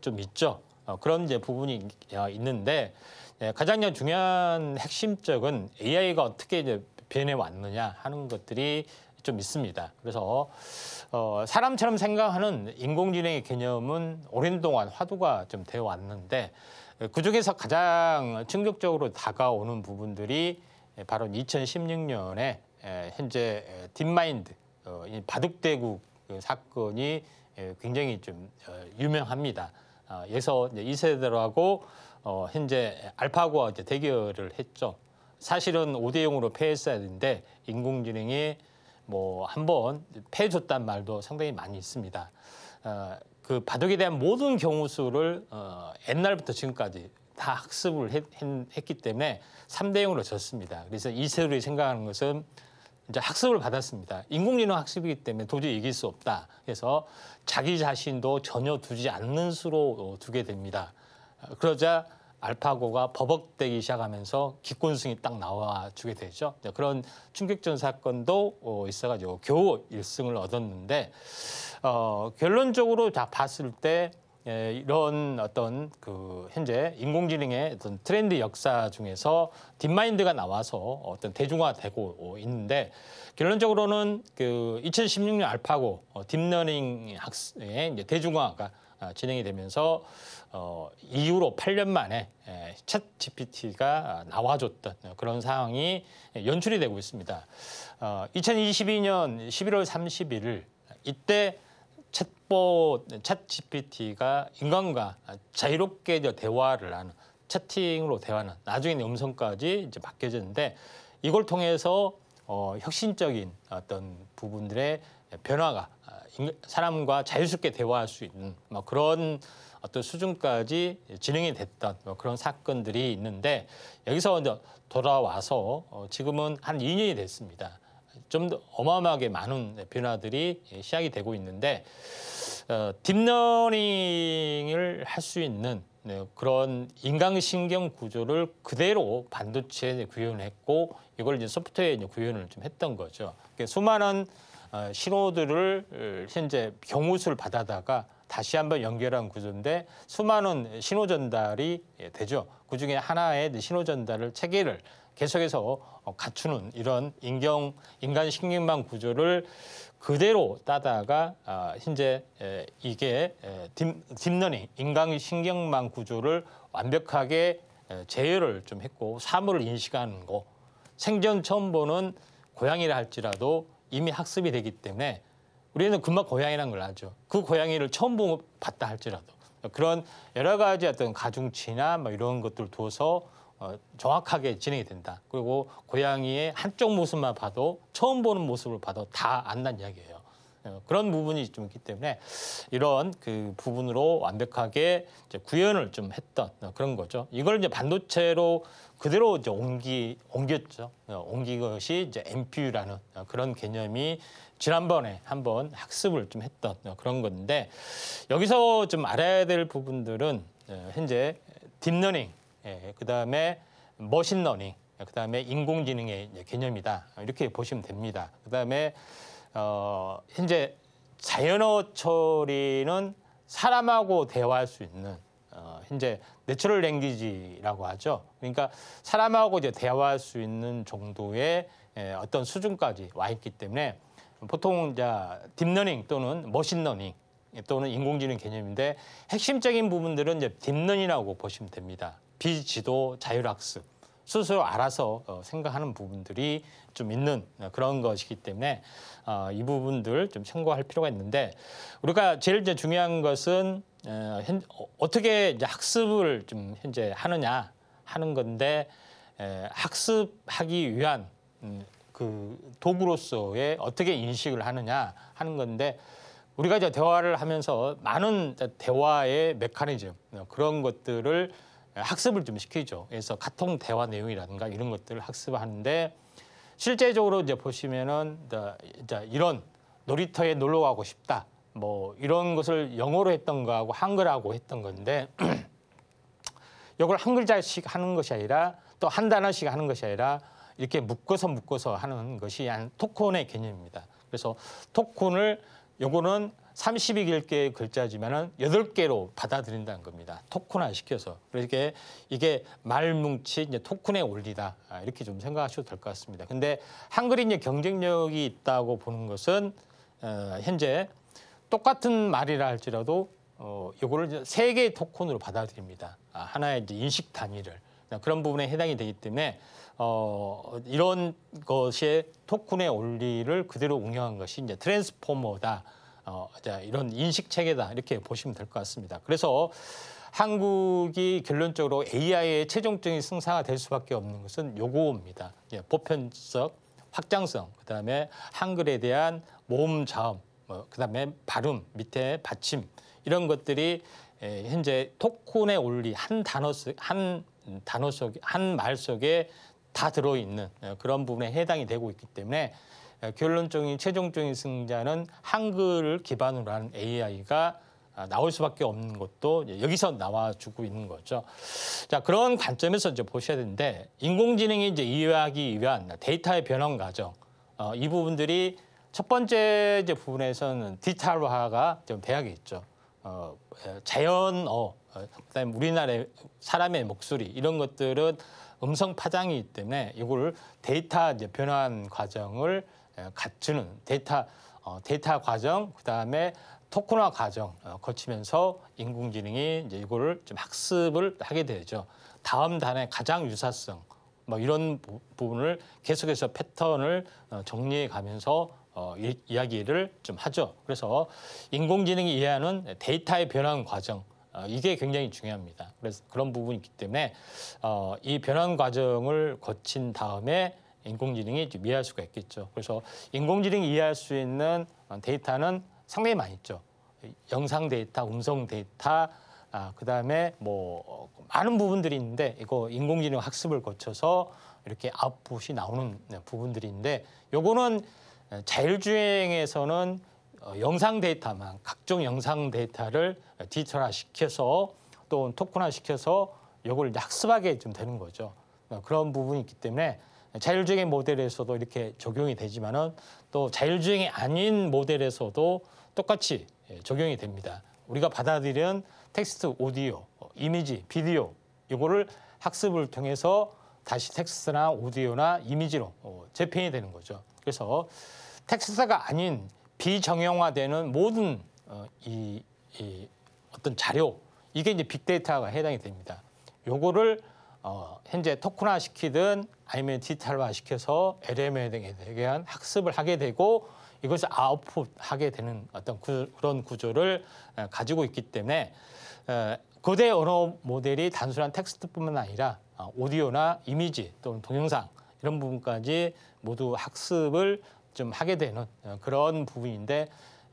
좀 있죠. 어, 그런 이제 부분이 있는데 예, 가장 중요한 핵심적은 AI가 어떻게 이제 변해 왔느냐 하는 것들이 좀 있습니다. 그래서 어, 사람처럼 생각하는 인공지능의 개념은 오랜 동안 화두가 좀 되어 왔는데 예, 그중에서 가장 충격적으로 다가오는 부분들이 바로 2016년에 예, 현재 예, 딥마인드 어, 바둑대국 그 사건이 굉장히 좀 어, 유명합니다. 여기서 어, 이세대하고 현재 알파고와 대결을 했죠. 사실은 5대 0으로 패했어야 되는데 인공지능이 뭐 한 번 패줬단 말도 상당히 많이 있습니다. 그 바둑에 대한 모든 경우 수를 어, 옛날부터 지금까지 다 학습을 했, 했, 했기 때문에 삼대영으로 졌습니다. 그래서 이세돌이 생각하는 것은 이제 학습을 받았습니다. 인공지능 학습이기 때문에 도저히 이길 수 없다. 그래서 자기 자신도 전혀 두지 않는 수로 어, 두게 됩니다. 그러자 알파고가 버벅대기 시작하면서 기권승이 딱 나와주게 되죠. 그런 충격전 사건도 어, 있어가지고 겨우 일승을 얻었는데 어, 결론적으로 다 봤을 때 예, 이런 어떤 그 현재 인공지능의 어떤 트렌드 역사 중에서 딥마인드가 나와서 어떤 대중화되고 있는데 결론적으로는 그 2016년 알파고 어, 딥러닝 학습의 이제 대중화가 아, 진행이 되면서 어, 이후로 8년 만에 예, 챗 GPT가 나와줬던 그런 상황이 연출이 되고 있습니다. 어, 2022년 11월 31일 이때 챗봇, 챗GPT가 인간과 자유롭게 대화를 하는 채팅으로 대화는 나중에는 음성까지 이제 바뀌어졌는데 이걸 통해서 어, 혁신적인 어떤 부분들의 변화가 아, 사람과 자유롭게 대화할 수 있는 뭐 그런 어떤 수준까지 진행이 됐던 뭐 그런 사건들이 있는데 여기서 이제 돌아와서 어, 지금은 한 2년이 됐습니다. 좀 더 어마어마하게 많은 변화들이 시작이 되고 있는데 어, 딥러닝을 할 수 있는 네, 그런 인간신경 구조를 그대로 반도체에 구현했고 이걸 이제 소프트웨어에 이제 구현을 좀 했던 거죠. 그러니까 수많은 어, 신호들을 어, 현재 경우수를 받아다가 다시 한번 연결한 구조인데 수많은 신호 전달이 예, 되죠. 그중에 하나의 신호 전달을 체계를 계속해서 어, 갖추는 이런 인경 인간 신경망 구조를 그대로 따다가 아, 현재 에, 이게 에, 딥, 딥러닝, 인간의 신경망 구조를 완벽하게 에, 제어를 좀 했고 사물을 인식하는 거 생전 처음 보는 고양이를 할지라도 이미 학습이 되기 때문에 우리는 금방 고양이란 걸 알죠. 그 고양이를 처음 보고 봤다 할지라도 그런 여러 가지 어떤 가중치나 뭐 이런 것들 을 둬서 어, 정확하게 진행이 된다. 그리고 고양이의 한쪽 모습만 봐도 처음 보는 모습을 봐도 다 안 난 이야기예요. 어, 그런 부분이 좀 있기 때문에 이런 그 부분으로 완벽하게 이제 구현을 좀 했던 어, 그런 거죠. 이걸 이제 반도체로 그대로 이제 옮기 옮겼죠. 옮긴 것이 이제 MPU라는 그런 개념이 지난번에 한번 학습을 좀 했던 그런 건데 여기서 좀 알아야 될 부분들은 현재 딥러닝 예, 그다음에 머신러닝, 그다음에 인공지능의 개념이다. 이렇게 보시면 됩니다. 그다음에 어, 현재 자연어 처리는 사람하고 대화할 수 있는 어, 현재 내추럴 랭귀지라고 하죠. 그러니까 사람하고 이제 대화할 수 있는 정도의 예, 어떤 수준까지 와 있기 때문에 보통 이제 딥러닝 또는 머신러닝 또는 인공지능 개념인데 핵심적인 부분들은 이제 딥러닝이라고 보시면 됩니다. 비지도 자율학습 스스로 알아서 어, 생각하는 부분들이 좀 있는 어, 그런 것이기 때문에 어, 이 부분들 좀 참고할 필요가 있는데 우리가 제일 중요한 것은 어떻게 학습을 좀 현재 하느냐 하는 건데 학습하기 위한 음, 그 도구로서의 어떻게 인식을 하느냐 하는 건데 우리가 이제 대화를 하면서 많은 대화의 메커니즘 그런 것들을 예, 학습을 좀 시키죠. 그래서 가통 대화 내용이라든가 이런 것들을 학습하는데 실제적으로 이제 보시면은 이런 놀이터에 놀러 가고 싶다. 뭐 이런 것을 영어로 했던 거하고 한글하고 했던 건데 이걸 [clears throat] 한 글자씩 하는 것이 아니라 또 한 단어씩 하는 것이 아니라 이렇게 묶어서 묶어서 하는 것이 한 토큰의 개념입니다. 그래서 토큰을 요거는 32개의 글자지만은 8개로 받아들인다는 겁니다. 토큰화 시켜서. 그러니까 이게 말뭉친 토큰에 올리다. 아, 이렇게 좀 생각하셔도 될 것 같습니다. 근데 한글이 이 경쟁력이 있다고 보는 것은 어, 현재 똑같은 말이라 할지라도 어, 이거를 세 개의 토큰으로 받아들입니다. 아, 하나의 인식 단위를. 그런 부분에 해당이 되기 때문에 어, 이런 것의 토큰의 원리를 그대로 응용한 것이 이제 트랜스포머다. 어, 자, 이런 인식 체계다 이렇게 보시면 될 것 같습니다. 그래서 한국이 결론적으로 AI의 최종적인 승사가 될 수밖에 없는 것은 요거입니다. 예, 보편적 확장성, 그다음에 한글에 대한 모음 자음, 뭐, 그다음에 발음 밑에 받침 이런 것들이 예, 현재 토큰에올리한 단어 한 단어 속한말 속에 다 들어있는 예, 그런 부분에 해당이 되고 있기 때문에 예, 결론적인 최종적인 승자는 한글을 기반으로 한 AI가 아, 나올 수밖에 없는 것도 여기서 나와주고 있는 거죠. 자 그런 관점에서 이제 보셔야 되는데 인공지능이 이제 이해하기 위한 데이터의 변형 과정 어, 이 부분들이 첫 번째 이제 부분에서는 디지털화가 좀 대학에 죠 어, 예, 자연어, 그다음에 우리나라의 사람의 목소리 이런 것들은 음성 파장이기 때문에 이거 데이터 이제 변환 과정을 예, 갖추는 데이터 어, 데이터 과정 그다음에 토크화 과정 어, 거치면서 인공지능이 이제 이거를 좀 학습을 하게 되죠. 다음 단의 가장 유사성 뭐 이런 부분을 계속해서 패턴을 어, 정리해 가면서 어, 이, 이야기를 좀 하죠. 그래서 인공지능이 이해하는 데이터의 변환 과정 어, 이게 굉장히 중요합니다. 그래서 그런 부분이 있기 때문에 어, 이 변환 과정을 거친 다음에 인공지능이 이해할 수가 있겠죠. 그래서 인공지능이 이해할 수 있는 어, 데이터는 상당히 많이 있죠. 영상 데이터, 음성 데이터, 아, 그다음에 뭐 어, 많은 부분들이 있는데 이거 인공지능 학습을 거쳐서 이렇게 아웃풋이 나오는 네, 부분들인데 요거는 자율주행에서는 어, 영상 데이터만 각종 영상 데이터를 디지털화 시켜서 또 토큰화 시켜서 요걸 학습하게 좀 되는 거죠. 그런 부분이 있기 때문에 자율주행 모델에서도 이렇게 적용이 되지만은 또 자율주행이 아닌 모델에서도 똑같이 예, 적용이 됩니다. 우리가 받아들인 텍스트, 오디오, 어, 이미지, 비디오 이거를 학습을 통해서 다시 텍스트나 오디오나 이미지로 어, 재편이 되는 거죠. 그래서 텍스트가 아닌 비정형화되는 모든 어, 이, 이 어떤 자료 이게 이제 빅데이터가 해당이 됩니다. 요거를 어, 현재 토크나 시키든 아니면 디지털화시켜서 LM에 대한 학습을 하게 되고 이것을 아웃풋하게 되는 어떤 그, 런 구조를 어, 가지고 있기 때문에 거대 어, 언어 모델이 단순한 텍스트뿐만 아니라 어, 오디오나 이미지 또는 동영상 이런 부분까지 모두 학습을 좀 하게 되는 그런 부분인데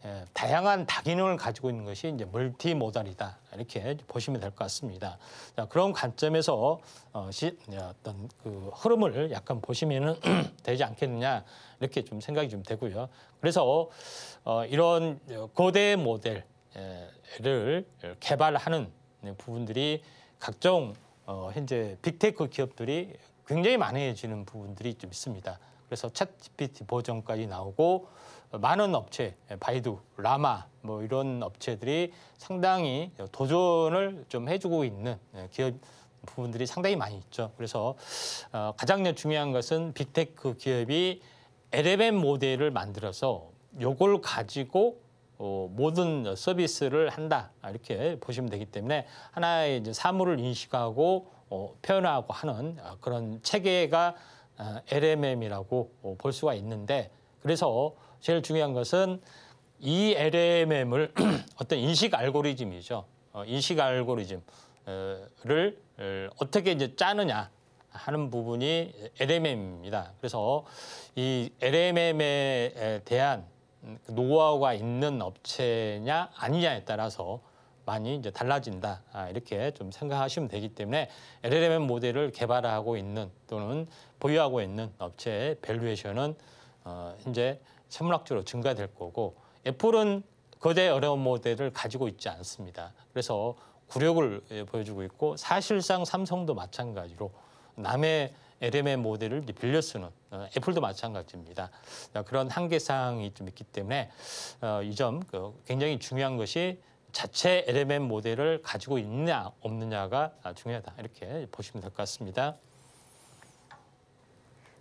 예, 다양한 다기능을 가지고 있는 것이 이제 멀티모달이다 이렇게 보시면 될 것 같습니다. 자, 그런 관점에서 어, 시, 어, 어떤 그 흐름을 약간 보시면은 [clears throat] 되지 않겠느냐 이렇게 좀 생각이 좀 되고요. 그래서 어, 이런 고대 모델을 예, 개발하는 부분들이 각종 어, 현재 빅테크 기업들이 굉장히 많아지는 부분들이 좀 있습니다. 그래서 챗 GPT 버전까지 나오고 많은 업체, 바이두, 라마 뭐 이런 업체들이 상당히 도전을 좀 해주고 있는 예, 기업 부분들이 상당히 많이 있죠. 그래서 어, 가장 중요한 것은 빅테크 기업이 LLM 모델을 만들어서 요걸 가지고 어, 모든 서비스를 한다 이렇게 보시면 되기 때문에 하나의 이제 사물을 인식하고 어, 표현하고 하는 아, 그런 체계가 어, LMM이라고 어, 볼 수가 있는데 그래서 제일 중요한 것은 이 LMM을 [clears throat] 어떤 인식 알고리즘이죠. 어, 인식 알고리즘을 어, 어떻게 이제 짜느냐 하는 부분이 LMM입니다. 그래서 이 LMM에 대한 노하우가 있는 업체냐 아니냐에 따라서 많이 이제 달라진다 아, 이렇게 좀 생각하시면 되기 때문에 LLM 모델을 개발하고 있는 또는 보유하고 있는 업체의 밸류에이션은 현재 어, 천문학적으로 증가될 거고 애플은 거대 어려운 모델을 가지고 있지 않습니다. 그래서 구력을 예, 보여주고 있고 사실상 삼성도 마찬가지로 남의 LM의 모델을 빌려 쓰는 어, 애플도 마찬가지입니다. 그런 한계사항이 좀 있기 때문에 어, 이점 그 굉장히 중요한 것이 자체 LMM 모델을 가지고 있냐 없느냐가 아, 중요하다 이렇게 보시면 될 것 같습니다.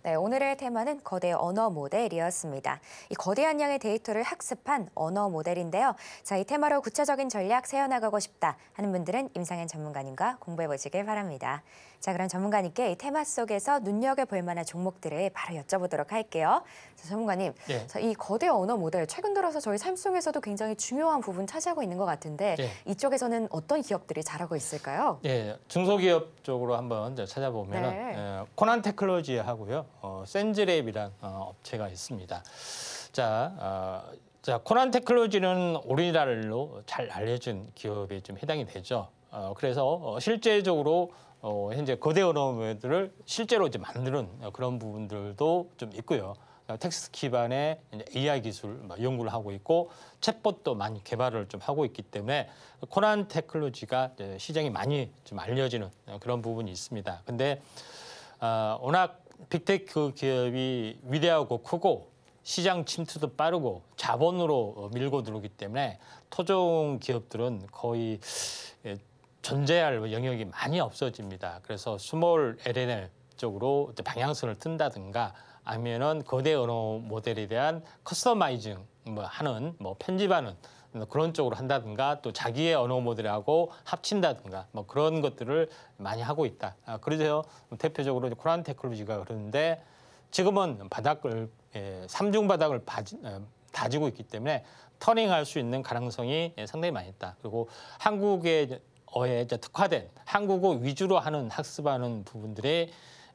네, 오늘의 테마는 거대 언어 모델이었습니다. 이 거대한 양의 데이터를 학습한 언어 모델인데요. 자, 이 테마로 구체적인 전략 세워나가고 싶다 하는 분들은 임상현 전문가님과 공부해 보시길 바랍니다. 자, 그럼 전문가님께 이 테마 속에서 눈여겨볼 만한 종목들을 바로 여쭤보도록 할게요. 자, 전문가님, 예. 자, 이 거대 언어 모델 최근 들어서 저희 삶 속에서도 굉장히 중요한 부분 차지하고 있는 것 같은데 예. 이쪽에서는 어떤 기업들이 잘하고 있을까요? 예, 중소기업 쪽으로 한번 찾아보면 네. 예, 코난 테크놀로지 하고요. 어, 센즈랩이란 어, 업체가 있습니다. 자, 어, 자 코난 테크놀로지는 오리날로 잘 알려진 기업에 좀 해당이 되죠. 어, 그래서 어, 실제적으로 어, 현재 거대 언어들을 실제로 이제 만드는 그런 부분들도 좀 있고요. 어, 텍스트 기반의 AI 기술 뭐 연구를 하고 있고 챗봇도 많이 개발을 좀 하고 있기 때문에 코난 테클로지가 시장이 많이 좀 알려지는 어, 그런 부분이 있습니다. 근데 어, 워낙 빅테크 기업이 위대하고 크고 시장 침투도 빠르고 자본으로 어, 밀고 들어오기 때문에 토종 기업들은 거의 예, 존재할 영역이 많이 없어집니다. 그래서 스몰 LNL 쪽으로 방향성을 뜬다든가 아니면은 거대 언어 모델에 대한 커스터마이징 뭐 하는 뭐 편집하는 그런 쪽으로 한다든가 또 자기의 언어 모델하고 합친다든가 뭐 그런 것들을 많이 하고 있다. 아, 그러세요 대표적으로 코란 테크놀로지가 그러는데 지금은 바닥을 예, 삼중 바닥을 바지, 예, 다지고 있기 때문에 터닝할 수 있는 가능성이 예, 상당히 많이 있다. 그리고 한국의 어에 이제 특화된 한국어 위주로 하는 학습하는 부분들의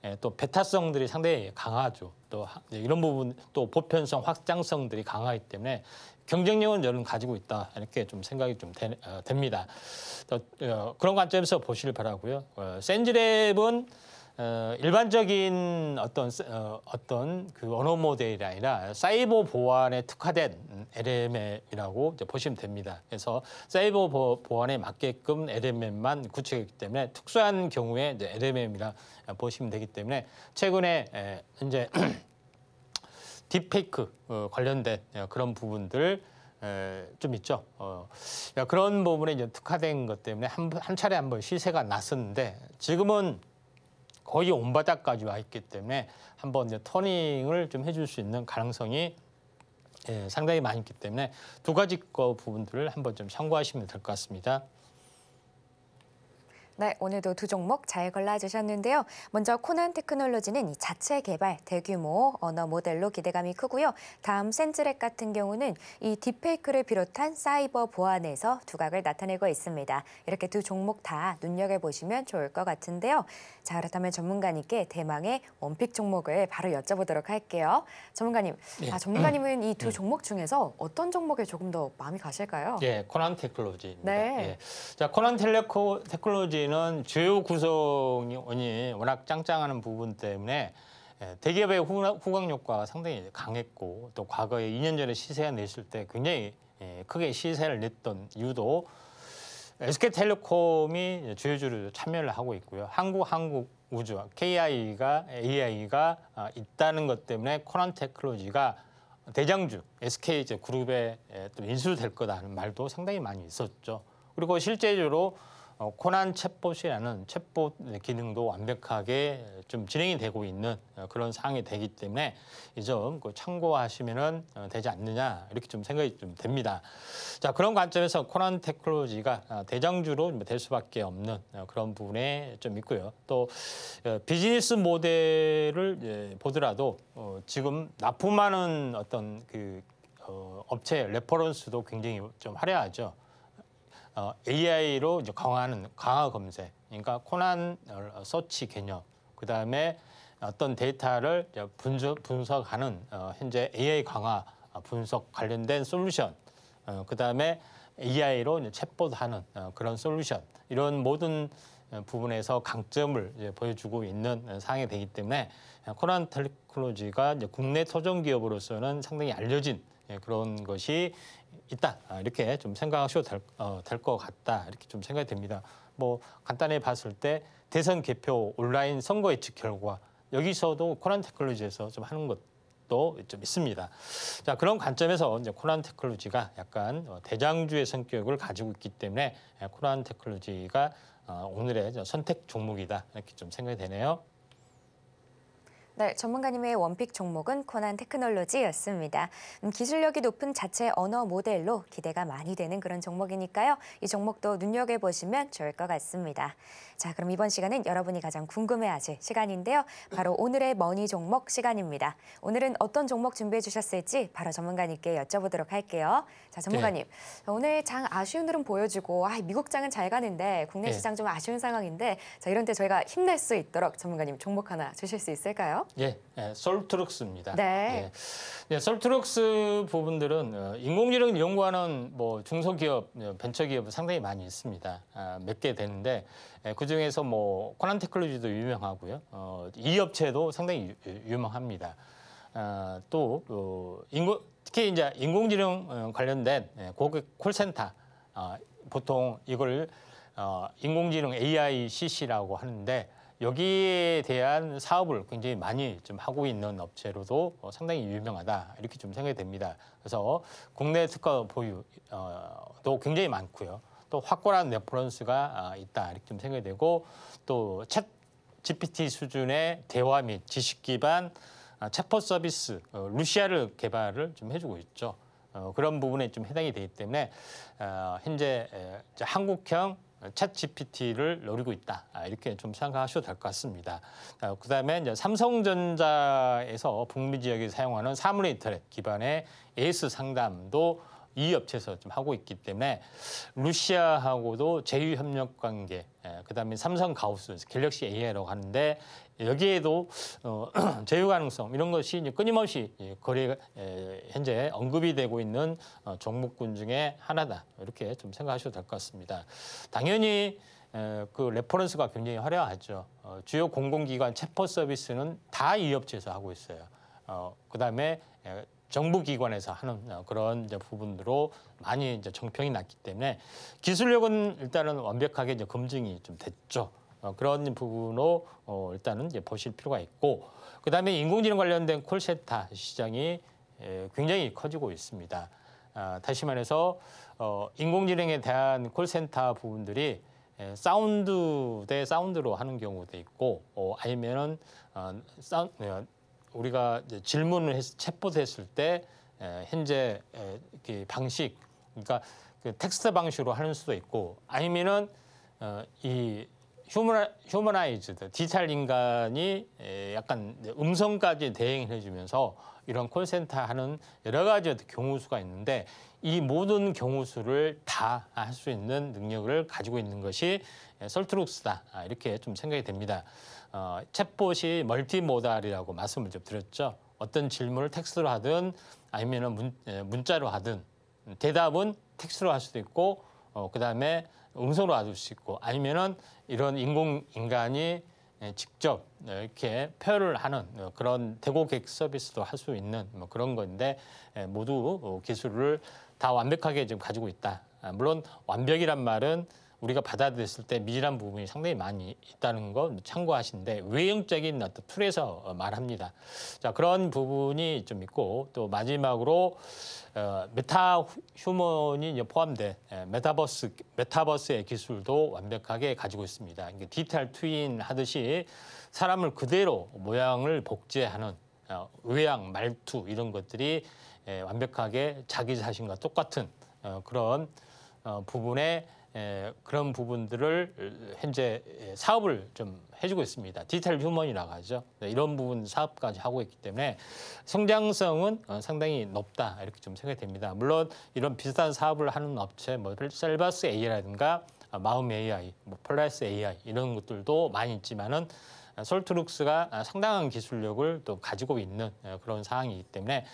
예, 또 배타성들이 상당히 강하죠. 또 이런 부분 또 보편성, 확장성들이 강하기 때문에 경쟁력은 여는 가지고 있다 이렇게 좀 생각이 좀 되, 어, 됩니다. 또, 어, 그런 관점에서 보시길 바라고요. 어, 센즈랩은 어, 일반적인 어떤 어, 어떤 그 언어 모델이 아니라 사이버 보안에 특화된 LMM이라고 보시면 됩니다. 그래서 사이버 보, 안에 맞게끔 LMM만 구축했기 때문에 특수한 경우에 이제 LMM이라 보시면 되기 때문에 최근에 에, 이제 [clears throat] 딥페이크 어, 관련된 어, 그런 부분들 에, 좀 있죠. 어, 그러니까 그런 부분에 이제 특화된 것 때문에 한, 한 차례 한번 시세가 났었는데 지금은 거의 온바닥까지 와 있기 때문에 한번 이제 터닝을 좀 해줄 수 있는 가능성이 예, 상당히 많기 때문에 두 가지 거 부분들을 한번 좀 참고하시면 될 것 같습니다. 네, 오늘도 두 종목 잘 골라주셨는데요. 먼저 코난 테크놀로지는 자체 개발, 대규모 언어 모델로 기대감이 크고요. 다음 센즈렉 같은 경우는 이 딥페이크를 비롯한 사이버 보안에서 두각을 나타내고 있습니다. 이렇게 두 종목 다 눈여겨보시면 좋을 것 같은데요. 자, 그렇다면 전문가님께 대망의 원픽 종목을 바로 여쭤보도록 할게요. 전문가님, 예. 아, 전문가님은 이두 음. 종목 중에서 어떤 종목에 조금 더 마음이 가실까요? 예, 코난 테크놀로지입니다. 네. 예. 자, 코난 텔레코 테크놀로지는 경우에 주요 구성원이 워낙 짱짱하는 부분 때문에 예, 대기업의 후각 효과가 상당히 강했고 또 과거에 2년 전에 시세가 냈을 때 굉장히 예, 크게 시세를 냈던 이유도 SK텔레콤이 주요주로 참여를 하고 있고요. 한국 한국 우주 KI가 AI가 아, 있다는 것 때문에 코난테크로지가 대장주 SK 그룹에 또 예, 인수될 거다 하는 말도 상당히 많이 있었죠. 그리고 실제적으로 어, 코난 챗봇이라는 챗봇 기능도 완벽하게 좀 진행이 되고 있는 어, 그런 상황이 되기 때문에 이점 참고하시면 어, 되지 않느냐 이렇게 좀 생각이 좀 됩니다. 자 그런 관점에서 코난 테크놀로지가 대장주로 될 수밖에 없는 그런 부분에 좀 있고요. 또 비즈니스 모델을 예, 보더라도 지금 납품하는 어떤 그 업체 레퍼런스도 굉장히 좀 화려하죠. 어, AI로 이제 강화하는 강화 검색, 그러니까 코난 어, 서치 개념, 그 다음에 어떤 데이터를 분석, 분석하는 어, 현재 AI 강화 어, 분석 관련된 솔루션, 어, 그 다음에 AI로 챗봇하는 어, 그런 솔루션 이런 모든 어, 부분에서 강점을 보여주고 있는 상이 되기 때문에 코난 텔레클로지가 국내 소정 기업으로서는 상당히 알려진 예, 그런 것이 있다 아, 이렇게 좀 생각하셔도 될것 어, 같다 이렇게 좀 생각이 됩니다. 뭐 간단히 봤을 때 대선 개표 온라인 선거 예측 결과 여기서도 코난 테크놀로지에서 좀 하는 것도 좀 있습니다. 자 그런 관점에서 이제 코난 테크놀로지가 약간 어, 대장주의 성격을 가지고 있기 때문에 예, 코난 테크놀로지가 어, 오늘의 선택 종목이다 이렇게 좀 생각이 되네요. 네, 전문가님의 원픽 종목은 코난 테크놀로지였습니다. 음, 기술력이 높은 자체 언어 모델로 기대가 많이 되는 그런 종목이니까요. 이 종목도 눈여겨보시면 좋을 것 같습니다. 자, 그럼 이번 시간은 여러분이 가장 궁금해하실 시간인데요. 바로 오늘의 머니 종목 시간입니다. 오늘은 어떤 종목 준비해 주셨을지 바로 전문가님께 여쭤보도록 할게요. 자, 전문가님. 네. 자, 오늘 장 아쉬운 흐름 보여주고 아, 미국 장은 잘 가는데 국내 네. 시장 좀 아쉬운 상황인데 자, 이런 때 저희가 힘낼 수 있도록 전문가님 종목 하나 주실 수 있을까요? 예, 예 솔트룩스입니다. 네. 예. 네, 솔트룩스 부분들은 어, 인공지능 연구하는 뭐 중소기업, 어, 벤처기업 상당히 많이 있습니다. 아, 몇 개 되는데 예, 그 중에서 뭐 코난 테클로지도 유명하고요. 어, 이 업체도 상당히 유, 명합니다 아, 또 어, 인공, 특히 이제 인공지능 어, 관련된 예, 고객 콜센터 아, 보통 이걸 어, 인공지능 AICC라고 하는데. 여기에 대한 사업을 굉장히 많이 좀 하고 있는 업체로도 어, 상당히 유명하다 이렇게 좀 생각이 됩니다. 그래서 국내 특허 보유도 어, 굉장히 많고요. 또 확고한 레퍼런스가 아, 있다 이렇게 좀 생각이 되고 또 챗 GPT 수준의 대화 및 지식 기반 체포 아, 서비스 어, 루시아를 개발을 좀 해주고 있죠. 어, 그런 부분에 좀 해당이 되기 때문에 아, 현재 한국형 챗 GPT를 노리고 있다 아, 이렇게 좀 생각하셔도 될 것 같습니다. 그다음에 삼성전자에서 북미 지역에 사용하는 사물 인터넷 기반의 AS 상담도 이 업체에서 좀 하고 있기 때문에 루시아하고도 제휴 협력 관계, 예, 그다음에 삼성 가우스 갤럭시 AI라고 하는데 여기에도 어, [clears throat] 제휴 가능성 이런 것이 이제 끊임없이 예, 거래 에, 예, 현재 언급이 되고 있는 어, 종목군 중에 하나다 이렇게 좀 생각하셔도 될 것 같습니다. 당연히 에, 그 레퍼런스가 굉장히 화려하죠. 어, 주요 공공기관 체포 서비스는 다 이 업체에서 하고 있어요. 어, 그다음에 에, 예, 정부기관에서 하는 어, 그런 부분으로 많이 이제 정평이 났기 때문에 기술력은 일단은 완벽하게 이제 검증이 좀 됐죠. 어, 그런 부분으로 어, 일단은 이제 보실 필요가 있고 그다음에 인공지능 관련된 콜센터 시장이 에, 굉장히 커지고 있습니다. 아, 다시 말해서 어, 인공지능에 대한 콜센터 부분들이 에, 사운드 대 사운드로 하는 경우도 있고 어, 아니면은 어, 사운, 에, 어, 우리가 질문을 해서 챗봇했을 때 에, 현재 에, 그 방식 그러니까 그 텍스트 방식으로 하는 수도 있고 아니면은 어, 이 휴머나, 휴머나이즈드 디지털 인간이 약간 음성까지 대행 해주면서 이런 콜센터 하는 여러 가지 경우 수가 있는데 이 모든 경우 수를 다 할 수 있는 능력을 가지고 있는 것이 설트룩스다 아, 이렇게 좀 생각이 됩니다. 어, 챗봇이 멀티모달이라고 말씀을 좀 드렸죠. 어떤 질문을 텍스트로 하든 아니면 문, 문자로 하든 대답은 텍스트로 할 수도 있고 어, 그다음에 음성으로 아줄 수 있고 아니면은 이런 인공 인간이 예, 직접 이렇게 표현을 하는 뭐 그런 대고객 서비스도 할 수 있는 뭐 그런 건데 예, 모두 어, 기술을 다 완벽하게 지금 가지고 있다. 아, 물론 완벽이란 말은 우리가 받아들였을 때 미진한 부분이 상당히 많이 있다는 건 참고하신데 외형적인 어떤 틀에서 어, 말합니다. 자 그런 부분이 좀 있고 또 마지막으로 어, 메타 휴먼이 포함된 예, 메타버스 메타버스의 기술도 완벽하게 가지고 있습니다. 디지털 트윈 하듯이 사람을 그대로 모양을 복제하는 어, 의양 말투 이런 것들이 예, 완벽하게 자기 자신과 똑같은 어, 그런 어, 부분에 예, 그런 부분들을 현재 예, 사업을 좀 해주고 있습니다. 디지털 휴먼이라고 하죠. 네, 이런 부분 사업까지 하고 있기 때문에 성장성은 어, 상당히 높다 이렇게 좀 생각이 됩니다. 물론 이런 비슷한 사업을 하는 업체 어, 뭐 셀바스 AI라든가 마음 AI, 뭐 플라스 AI 이런 것들도 많이 있지만은 어, 솔트룩스가 상당한 기술력을 또 가지고 있는 그런 상황이기 때문에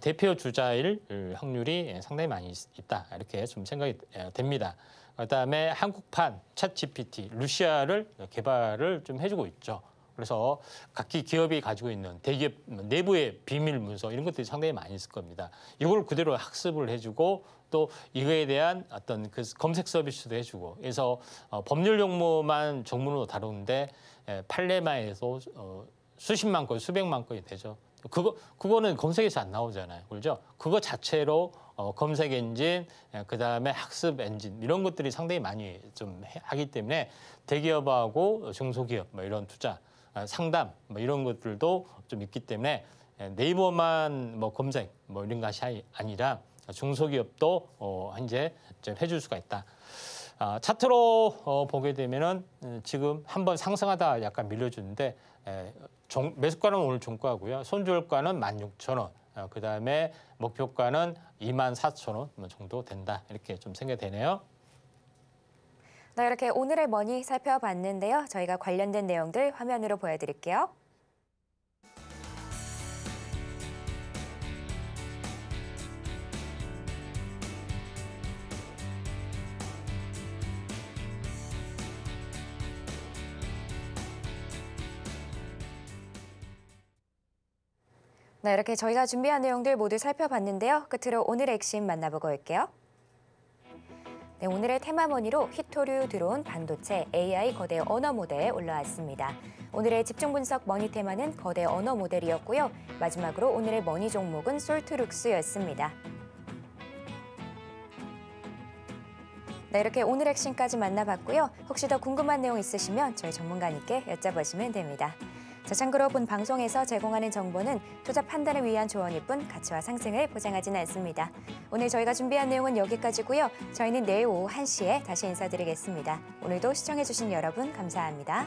대표 주자일 확률이 예, 상당히 많이 있다 이렇게 좀 생각이 됩니다. 그다음에 한국판 챗 GPT, 루시아를 개발을 좀 해주고 있죠. 그래서 각기 기업이 가지고 있는 대기업 내부의 비밀 문서 이런 것들이 상당히 많이 있을 겁니다. 이걸 그대로 학습을 해주고 또 이거에 대한 어떤 그 검색 서비스도 해주고 그래서 어, 법률 용어만 정문으로 다루는데 에, 예, 판례만 해서 어, 수십만 건, 수백만 건이 되죠. 그거 그거는 검색에서 안 나오잖아요, 그렇죠? 그거 자체로 어, 검색 엔진, 예, 그 다음에 학습 엔진 이런 것들이 상당히 많이 좀 하기 때문에 대기업하고 중소기업 뭐 이런 투자 아, 상담 뭐 이런 것들도 좀 있기 때문에 예, 네이버만 뭐 검색 뭐 이런 것이 아니라 중소기업도 어, 이제 해줄 수가 있다. 아, 차트로 어, 보게 되면은 음, 지금 한번 상승하다 약간 밀려주는데 에, 예, 종, 매수가는 오늘 종가고요. 손절가는 만 육천 원 어, 그 다음에 목표가는 2만 4천 원 뭐 정도 된다. 이렇게 좀생겨되네요 네, 이렇게 오늘의 머니 살펴봤는데요. 저희가 관련된 내용들 화면으로 보여드릴게요. 네, 이렇게 저희가 준비한 내용들 모두 살펴봤는데요. 끝으로 오늘의 핵심 만나보고 올게요. 네, 오늘의 테마머니로 히토류 드론, 반도체, AI 거대 언어 모델 올라왔습니다. 오늘의 집중 분석 머니 테마는 거대 언어 모델이었고요. 마지막으로 오늘의 머니 종목은 솔트룩스였습니다. 네, 이렇게 오늘 핵심까지 만나봤고요. 혹시 더 궁금한 내용 있으시면 저희 전문가님께 여쭤보시면 됩니다. 자산그룹 본 방송에서 제공하는 정보는 투자 판단을 위한 조언일 뿐 가치와 상승을 보장하진 않습니다. 오늘 저희가 준비한 내용은 여기까지고요. 저희는 내일 오후 1시에 다시 인사드리겠습니다. 오늘도 시청해주신 여러분 감사합니다.